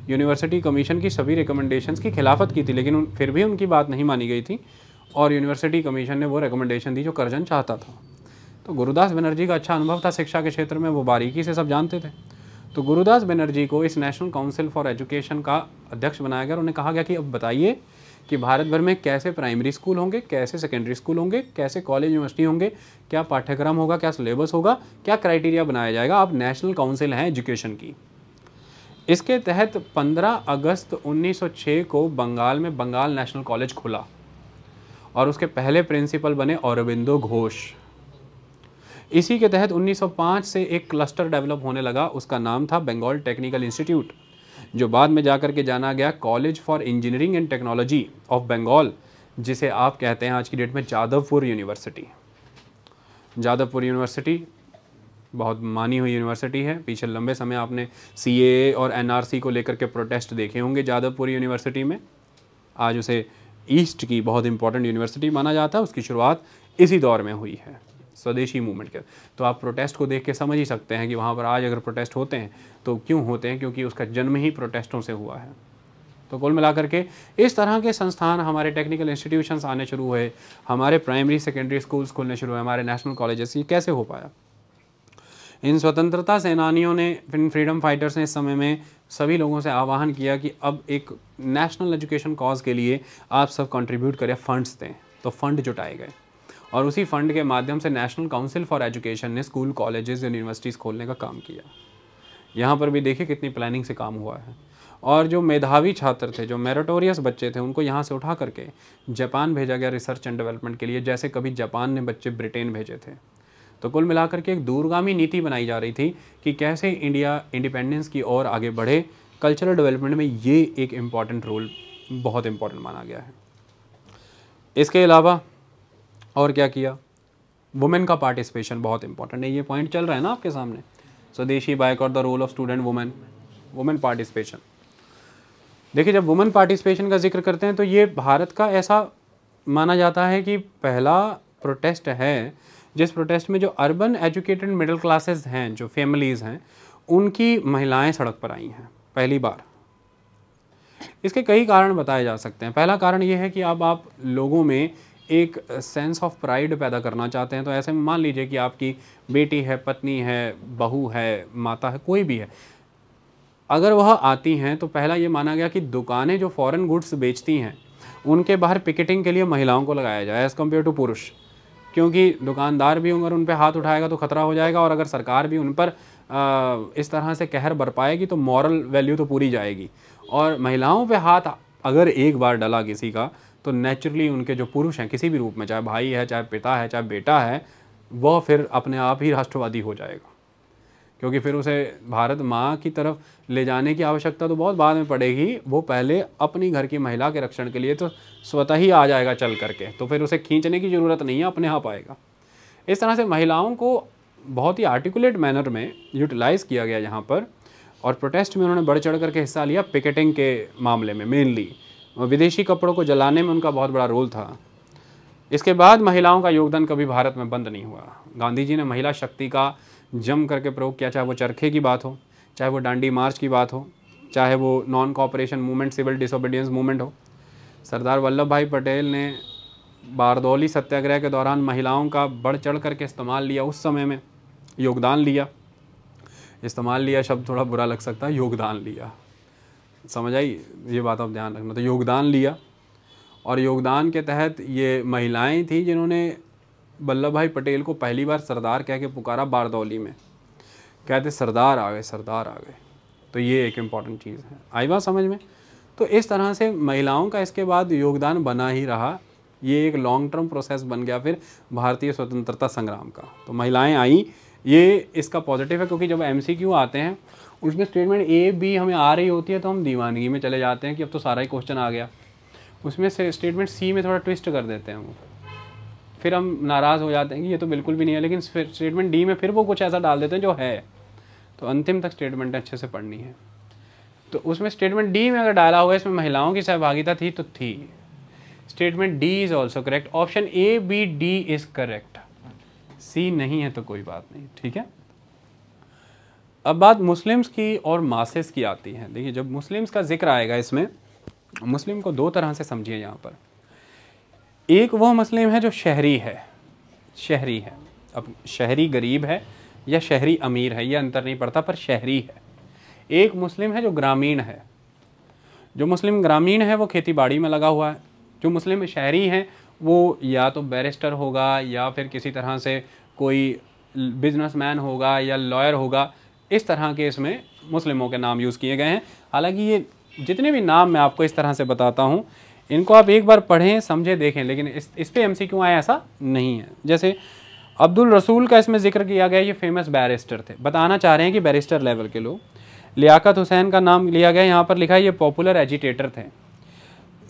यूनिवर्सिटी कमीशन की सभी रिकमेंडेशंस की खिलाफत की थी लेकिन उन, फिर भी उनकी बात नहीं मानी गई थी और यूनिवर्सिटी कमीशन ने वो रिकमेंडेशन दी जो करजन चाहता था तो गुरुदास बनर्जी का अच्छा अनुभव था शिक्षा के क्षेत्र में वो बारीकी से सब जानते थे तो गुरुदास बनर्जी को इस नेशनल काउंसिल फॉर एजुकेशन का अध्यक्ष बनाया गया और उन्हें कहा गया कि अब बताइए कि भारत भर में कैसे प्राइमरी स्कूल होंगे कैसे सेकेंडरी स्कूल होंगे कैसे कॉलेज यूनिवर्सिटी होंगे क्या पाठ्यक्रम होगा क्या सिलेबस होगा क्या क्राइटेरिया बनाया जाएगा आप नेशनल काउंसिल हैं एजुकेशन की इसके तहत 15 अगस्त 1906 को बंगाल में बंगाल नेशनल कॉलेज खुला और उसके पहले प्रिंसिपल बने औरबिंदो घोष इसी के तहत 1905 से एक क्लस्टर डेवलप होने लगा उसका नाम था बंगाल टेक्निकल इंस्टीट्यूट जो बाद में जाकर के जाना गया college for engineering and technology of Bengal जिसे आप कहते हैं आज की डेट में जादवपुर यूनिवर्सिटी जादवपुर यूनिवर्सिटी बहुत मानी हुई यूनिवर्सिटी है पीछे लंबे समय आपने सी और एन को लेकर के प्रोटेस्ट देखे होंगे जादवपुरी यूनिवर्सिटी में आज उसे ईस्ट की बहुत इंपॉर्टेंट यूनिवर्सिटी माना जाता है उसकी शुरुआत इसी दौर में हुई है स्वदेशी मूवमेंट के तो आप प्रोटेस्ट को देख के समझ ही सकते हैं कि वहाँ पर आज अगर प्रोटेस्ट होते हैं तो क्यों होते हैं क्योंकि उसका जन्म ही प्रोटेस्टों से हुआ है तो कुल मिलाकर के इस तरह के संस्थान हमारे टेक्निकल इंस्टीट्यूशंस आने शुरू हुए हमारे प्राइमरी सेकेंडरी स्कूल्स खुलने शुरू हुए हमारे नेशनल कॉलेजेस ये कैसे हो पाया इन स्वतंत्रता सेनानियों ने इन फ्रीडम फाइटर्स ने इस समय में सभी लोगों से आह्वान किया कि अब एक नेशनल एजुकेशन कॉज के लिए आप सब कंट्रीब्यूट करें फंड्स दें तो फंड जुटाए गए और उसी फंड के माध्यम से नेशनल काउंसिल फॉर एजुकेशन ने स्कूल कॉलेजेस यूनिवर्सिटीज़ खोलने का काम किया यहाँ पर भी देखिए कितनी प्लानिंग से काम हुआ है और जो मेधावी छात्र थे जो मेरेटोरियस बच्चे थे उनको यहाँ से उठा करके जापान भेजा गया रिसर्च एंड डेवलपमेंट के लिए जैसे कभी जापान ने बच्चे ब्रिटेन भेजे थे तो कुल मिलाकर के एक दूरगामी नीति बनाई जा रही थी कि कैसे इंडिया इंडिपेंडेंस की ओर आगे बढ़े कल्चरल डेवलपमेंट में ये एक इम्पॉर्टेंट रोल बहुत इम्पॉर्टेंट माना गया है इसके अलावा और क्या किया वुमेन का पार्टिसिपेशन बहुत इंपॉर्टेंट है ये पॉइंट चल रहा है ना आपके सामने स्वदेशी बाइक और the role of student women women participation देखिए जब वुमेन पार्टिसिपेशन का जिक्र करते हैं तो ये भारत का ऐसा माना जाता है कि पहला प्रोटेस्ट है जिस प्रोटेस्ट में जो अर्बन एजुकेटेड मिडिल क्लासेस हैं जो फैमिलीज़ हैं उनकी महिलाएं सड़क पर आई हैं पहली बार इसके कई कारण बताए जा सकते हैं पहला कारण ये है कि अब आप लोगों में एक सेंस ऑफ प्राइड पैदा करना चाहते हैं तो ऐसे में मान लीजिए कि आपकी बेटी है पत्नी है बहू है माता है कोई भी है अगर वह आती हैं तो पहला ये माना गया कि दुकानें जो फॉरेन गुड्स बेचती हैं उनके बाहर पिकेटिंग के लिए महिलाओं को लगाया जाए एज़ कम्पेयर टू पुरुष क्योंकि दुकानदार भी अगर उन पर हाथ उठाएगा तो ख़तरा हो जाएगा और अगर सरकार भी उन पर इस तरह से कहर बर पाएगी तो मॉरल वैल्यू तो पूरी जाएगी और महिलाओं पर हाथ अगर एक बार डला किसी का तो नेचुरली उनके जो पुरुष हैं किसी भी रूप में चाहे भाई है चाहे पिता है चाहे बेटा है वह फिर अपने आप ही राष्ट्रवादी हो जाएगा क्योंकि फिर उसे भारत माँ की तरफ ले जाने की आवश्यकता तो बहुत बाद में पड़ेगी वो पहले अपनी घर की महिला के रक्षण के लिए तो स्वतः ही आ जाएगा चल करके तो फिर उसे खींचने की ज़रूरत नहीं है अपने आप आएगा इस तरह से महिलाओं को बहुत ही आर्टिकुलेट मैनर में यूटिलाइज़ किया गया यहाँ पर और प्रोटेस्ट में उन्होंने बढ़ चढ़ करके हिस्सा लिया पिकेटिंग के मामले में मेनली विदेशी कपड़ों को जलाने में उनका बहुत बड़ा रोल था इसके बाद महिलाओं का योगदान कभी भारत में बंद नहीं हुआ गांधी जी ने महिला शक्ति का जम करके प्रयोग किया चाहे वो चरखे की बात हो चाहे वो डांडी मार्च की बात हो चाहे वो non cooperation movement civil disobedience movement हो सरदार वल्लभ भाई पटेल ने बारदौली सत्याग्रह के दौरान महिलाओं का बढ़ चढ़ करके इस्तेमाल लिया उस समय में योगदान लिया इस्तेमाल लिया शब्द थोड़ा बुरा लग सकता है योगदान लिया समझ आई ये बात आप ध्यान रखना तो योगदान लिया और योगदान के तहत ये महिलाएं थी जिन्होंने वल्लभ भाई पटेल को पहली बार सरदार कह के पुकारा बारदौली में कहते सरदार आ गए सरदार आ गए तो ये एक इम्पॉर्टेंट चीज़ है आई बात समझ में तो इस तरह से महिलाओं का इसके बाद योगदान बना ही रहा ये एक लॉन्ग टर्म प्रोसेस बन गया फिर भारतीय स्वतंत्रता संग्राम का तो महिलाएं आई ये इसका पॉजिटिव है क्योंकि जब एम आते हैं उसमें स्टेटमेंट ए बी हमें आ रही होती है तो हम दीवानगी में चले जाते हैं कि अब तो सारा ही क्वेश्चन आ गया उसमें से स्टेटमेंट सी में थोड़ा ट्विस्ट कर देते हैं वो फिर हम नाराज़ हो जाते हैं कि ये तो बिल्कुल भी नहीं है लेकिन फिर स्टेटमेंट डी में फिर वो कुछ ऐसा डाल देते हैं जो है तो अंतिम तक स्टेटमेंट अच्छे से पढ़नी है तो उसमें स्टेटमेंट डी में अगर डाला हुआ है इसमें महिलाओं की सहभागिता थी तो थी statement D is also correct option A B D is correct C नहीं है तो कोई बात नहीं ठीक है अब बात मुस्लिम्स की और मासेस की आती है देखिए जब मुस्लिम्स का जिक्र आएगा इसमें मुस्लिम को दो तरह से समझिए यहाँ पर एक वह मुस्लिम है जो शहरी है शहरी है अब शहरी गरीब है या शहरी अमीर है यह अंतर नहीं पड़ता पर शहरी है एक मुस्लिम है जो ग्रामीण है जो मुस्लिम ग्रामीण है वो खेती बाड़ी में लगा हुआ है जो मुस्लिम शहरी हैं वो या तो बैरिस्टर होगा या फिर किसी तरह से कोई बिजनेसमैन होगा या लॉयर होगा इस तरह के इसमें मुस्लिमों के नाम यूज़ किए गए हैं हालांकि ये जितने भी नाम मैं आपको इस तरह से बताता हूँ इनको आप एक बार पढ़ें समझें देखें लेकिन इस इस पर एम आया ऐसा नहीं है जैसे अब्दुल रसूल का इसमें जिक्र किया गया ये फेमस बैरिस्टर थे बताना चाह रहे हैं कि बैरिस्टर लेवल के लोग लियाकत हुसैन का नाम लिया गया यहाँ पर लिखा है ये पॉपुलर एजिटेटर थे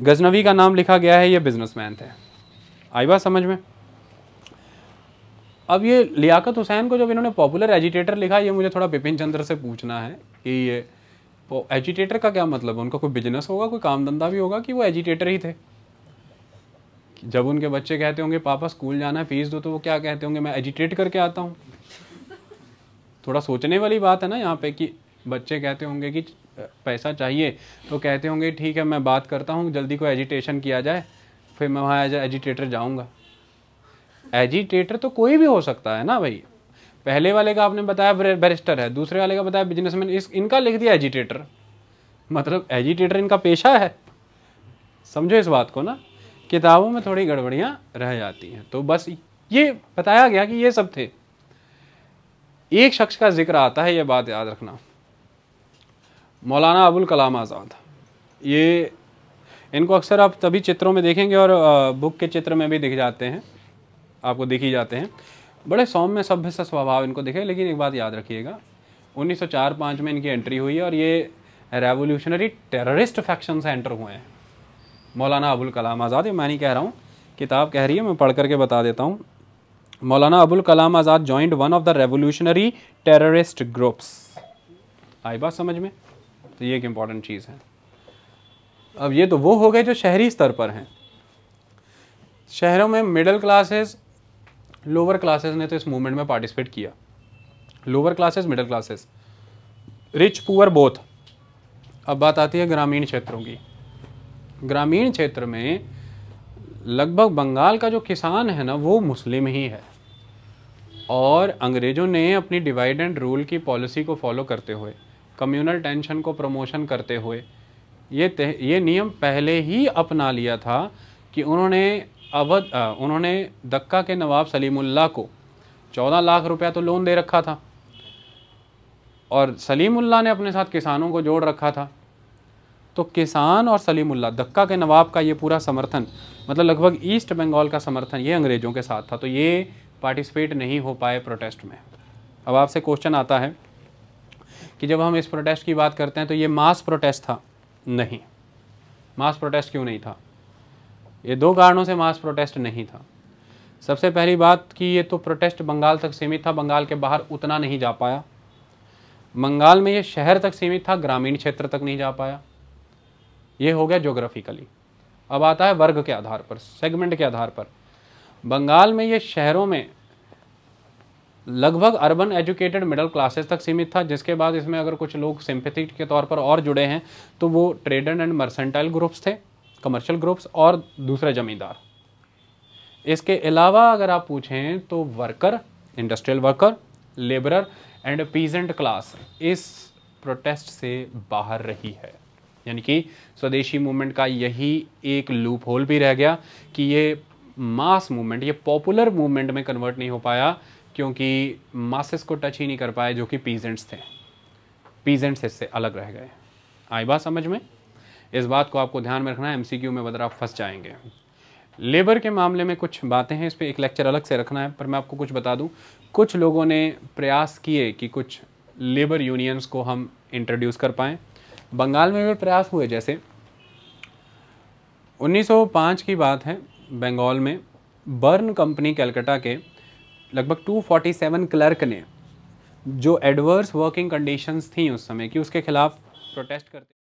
गजनवी का नाम लिखा गया है ये बिजनेसमैन थे आई बात समझ में अब ये लियाकत हुसैन को जब इन्होंने पॉपुलर एजिटेटर लिखा ये मुझे थोड़ा बिपिन चंद्र से पूछना है कि ये वो एजिटेटर का क्या मतलब उनका कोई बिजनेस होगा कोई काम धंधा भी होगा कि वो एजिटेटर ही थे जब उनके बच्चे कहते होंगे पापा स्कूल जाना है फीस दो तो वो क्या कहते होंगे मैं एजिटेट करके आता हूँ थोड़ा सोचने वाली बात है ना यहाँ पे कि बच्चे कहते होंगे कि पैसा चाहिए तो कहते होंगे ठीक है मैं बात करता हूँ जल्दी को एजिटेशन किया जाए फिर मैं वहाँ एज एजिटेटर जाऊँगा एजिटेटर तो कोई भी हो सकता है ना भाई पहले वाले का आपने बताया बैरिस्टर है दूसरे वाले का बताया बिजनेसमैन इस इनका लिख दिया एजिटेटर मतलब एजिटेटर इनका पेशा है समझो इस बात को ना किताबों में थोड़ी गड़बड़ियाँ रह जाती हैं तो बस ये बताया गया कि ये सब थे एक शख्स का जिक्र आता है ये बात याद रखना मौलाना अबुल कलाम आज़ाद ये इनको अक्सर आप तभी चित्रों में देखेंगे और बुक के चित्र में भी दिख जाते हैं आपको दिख ही जाते हैं बड़े सौम्य सभ्य सा स्वभाव इनको दिखे लेकिन एक बात याद रखिएगा 1904-5 में इनकी एंट्री हुई है और ये रेवोल्यूशनरी टेररिस्ट फैक्शन से एंटर हुए हैं मौलाना अबुल कलाम आज़ाद ये मैं नहीं कह रहा हूँ किताब कह रही है मैं पढ़ करके बता देता हूँ Maulana Abul Kalam Azad joint one of the revolutionary terrorist groups आई बात समझ में तो ये एक इम्पॉर्टेंट चीज़ है अब ये तो वो हो गए जो शहरी स्तर पर हैं शहरों में मिडिल क्लासेस लोअर क्लासेस ने तो इस मूवमेंट में पार्टिसिपेट किया lower classes middle classes rich poor both अब बात आती है ग्रामीण क्षेत्रों की ग्रामीण क्षेत्र में लगभग बंगाल का जो किसान है ना वो मुस्लिम ही है और अंग्रेज़ों ने अपनी डिवाइड एंड रूल की पॉलिसी को फॉलो करते हुए कम्युनल टेंशन को प्रमोशन करते हुए ये ये नियम पहले ही अपना लिया था कि उन्होंने अवध उन्होंने दक्का के नवाब सलीमुल्ला को चौदह लाख रुपया तो लोन दे रखा था और सलीमुल्लाह ने अपने साथ किसानों को जोड़ रखा था तो किसान और सलीमुल्ला दक्का के नवाब का ये पूरा समर्थन मतलब लगभग ईस्ट बंगाल का समर्थन ये अंग्रेज़ों के साथ था तो ये पार्टिसिपेट नहीं हो पाए प्रोटेस्ट में अब आपसे क्वेश्चन आता है कि जब हम इस प्रोटेस्ट की बात करते हैं तो ये मास प्रोटेस्ट था नहीं मास प्रोटेस्ट क्यों नहीं था ये दो कारणों से मास प्रोटेस्ट नहीं था सबसे पहली बात कि ये तो प्रोटेस्ट बंगाल तक सीमित था बंगाल के बाहर उतना नहीं जा पाया बंगाल में ये शहर तक सीमित था ग्रामीण क्षेत्र तक नहीं जा पाया ये हो गया जोग्राफिकली अब आता है वर्ग के आधार पर सेगमेंट के आधार पर बंगाल में ये शहरों में लगभग अर्बन एजुकेटेड मिडिल क्लासेस तक सीमित था जिसके बाद इसमें अगर कुछ लोग सिंपथिक के तौर पर और जुड़े हैं तो वो ट्रेडर एंड मर्सेंटाइल ग्रुप्स थे कमर्शियल ग्रुप्स और दूसरे ज़मींदार इसके अलावा अगर आप पूछें तो worker industrial worker labourer and peasant class इस प्रोटेस्ट से बाहर रही है यानी कि स्वदेशी मूवमेंट का यही एक लूप होल भी रह गया कि ये मास मूवमेंट ये पॉपुलर मूवमेंट में कन्वर्ट नहीं हो पाया क्योंकि मासेस को टच ही नहीं कर पाए जो कि पीजेंट्स थे पीजेंट्स इससे अलग रह गए आई बात समझ में इस बात को आपको ध्यान में रखना है एमसीक्यू में बदरा आप फंस जाएंगे लेबर के मामले में कुछ बातें हैं इस पर एक लेक्चर अलग से रखना है पर मैं आपको कुछ बता दूं कुछ लोगों ने प्रयास किए कि कुछ लेबर यूनियंस को हम इंट्रोड्यूस कर पाएँ बंगाल में भी प्रयास हुए जैसे 1905 की बात है बंगाल में बर्न कंपनी कैलकटा के लगभग 247 क्लर्क ने जो एडवर्स वर्किंग कंडीशंस थी उस समय कि उसके खिलाफ प्रोटेस्ट करते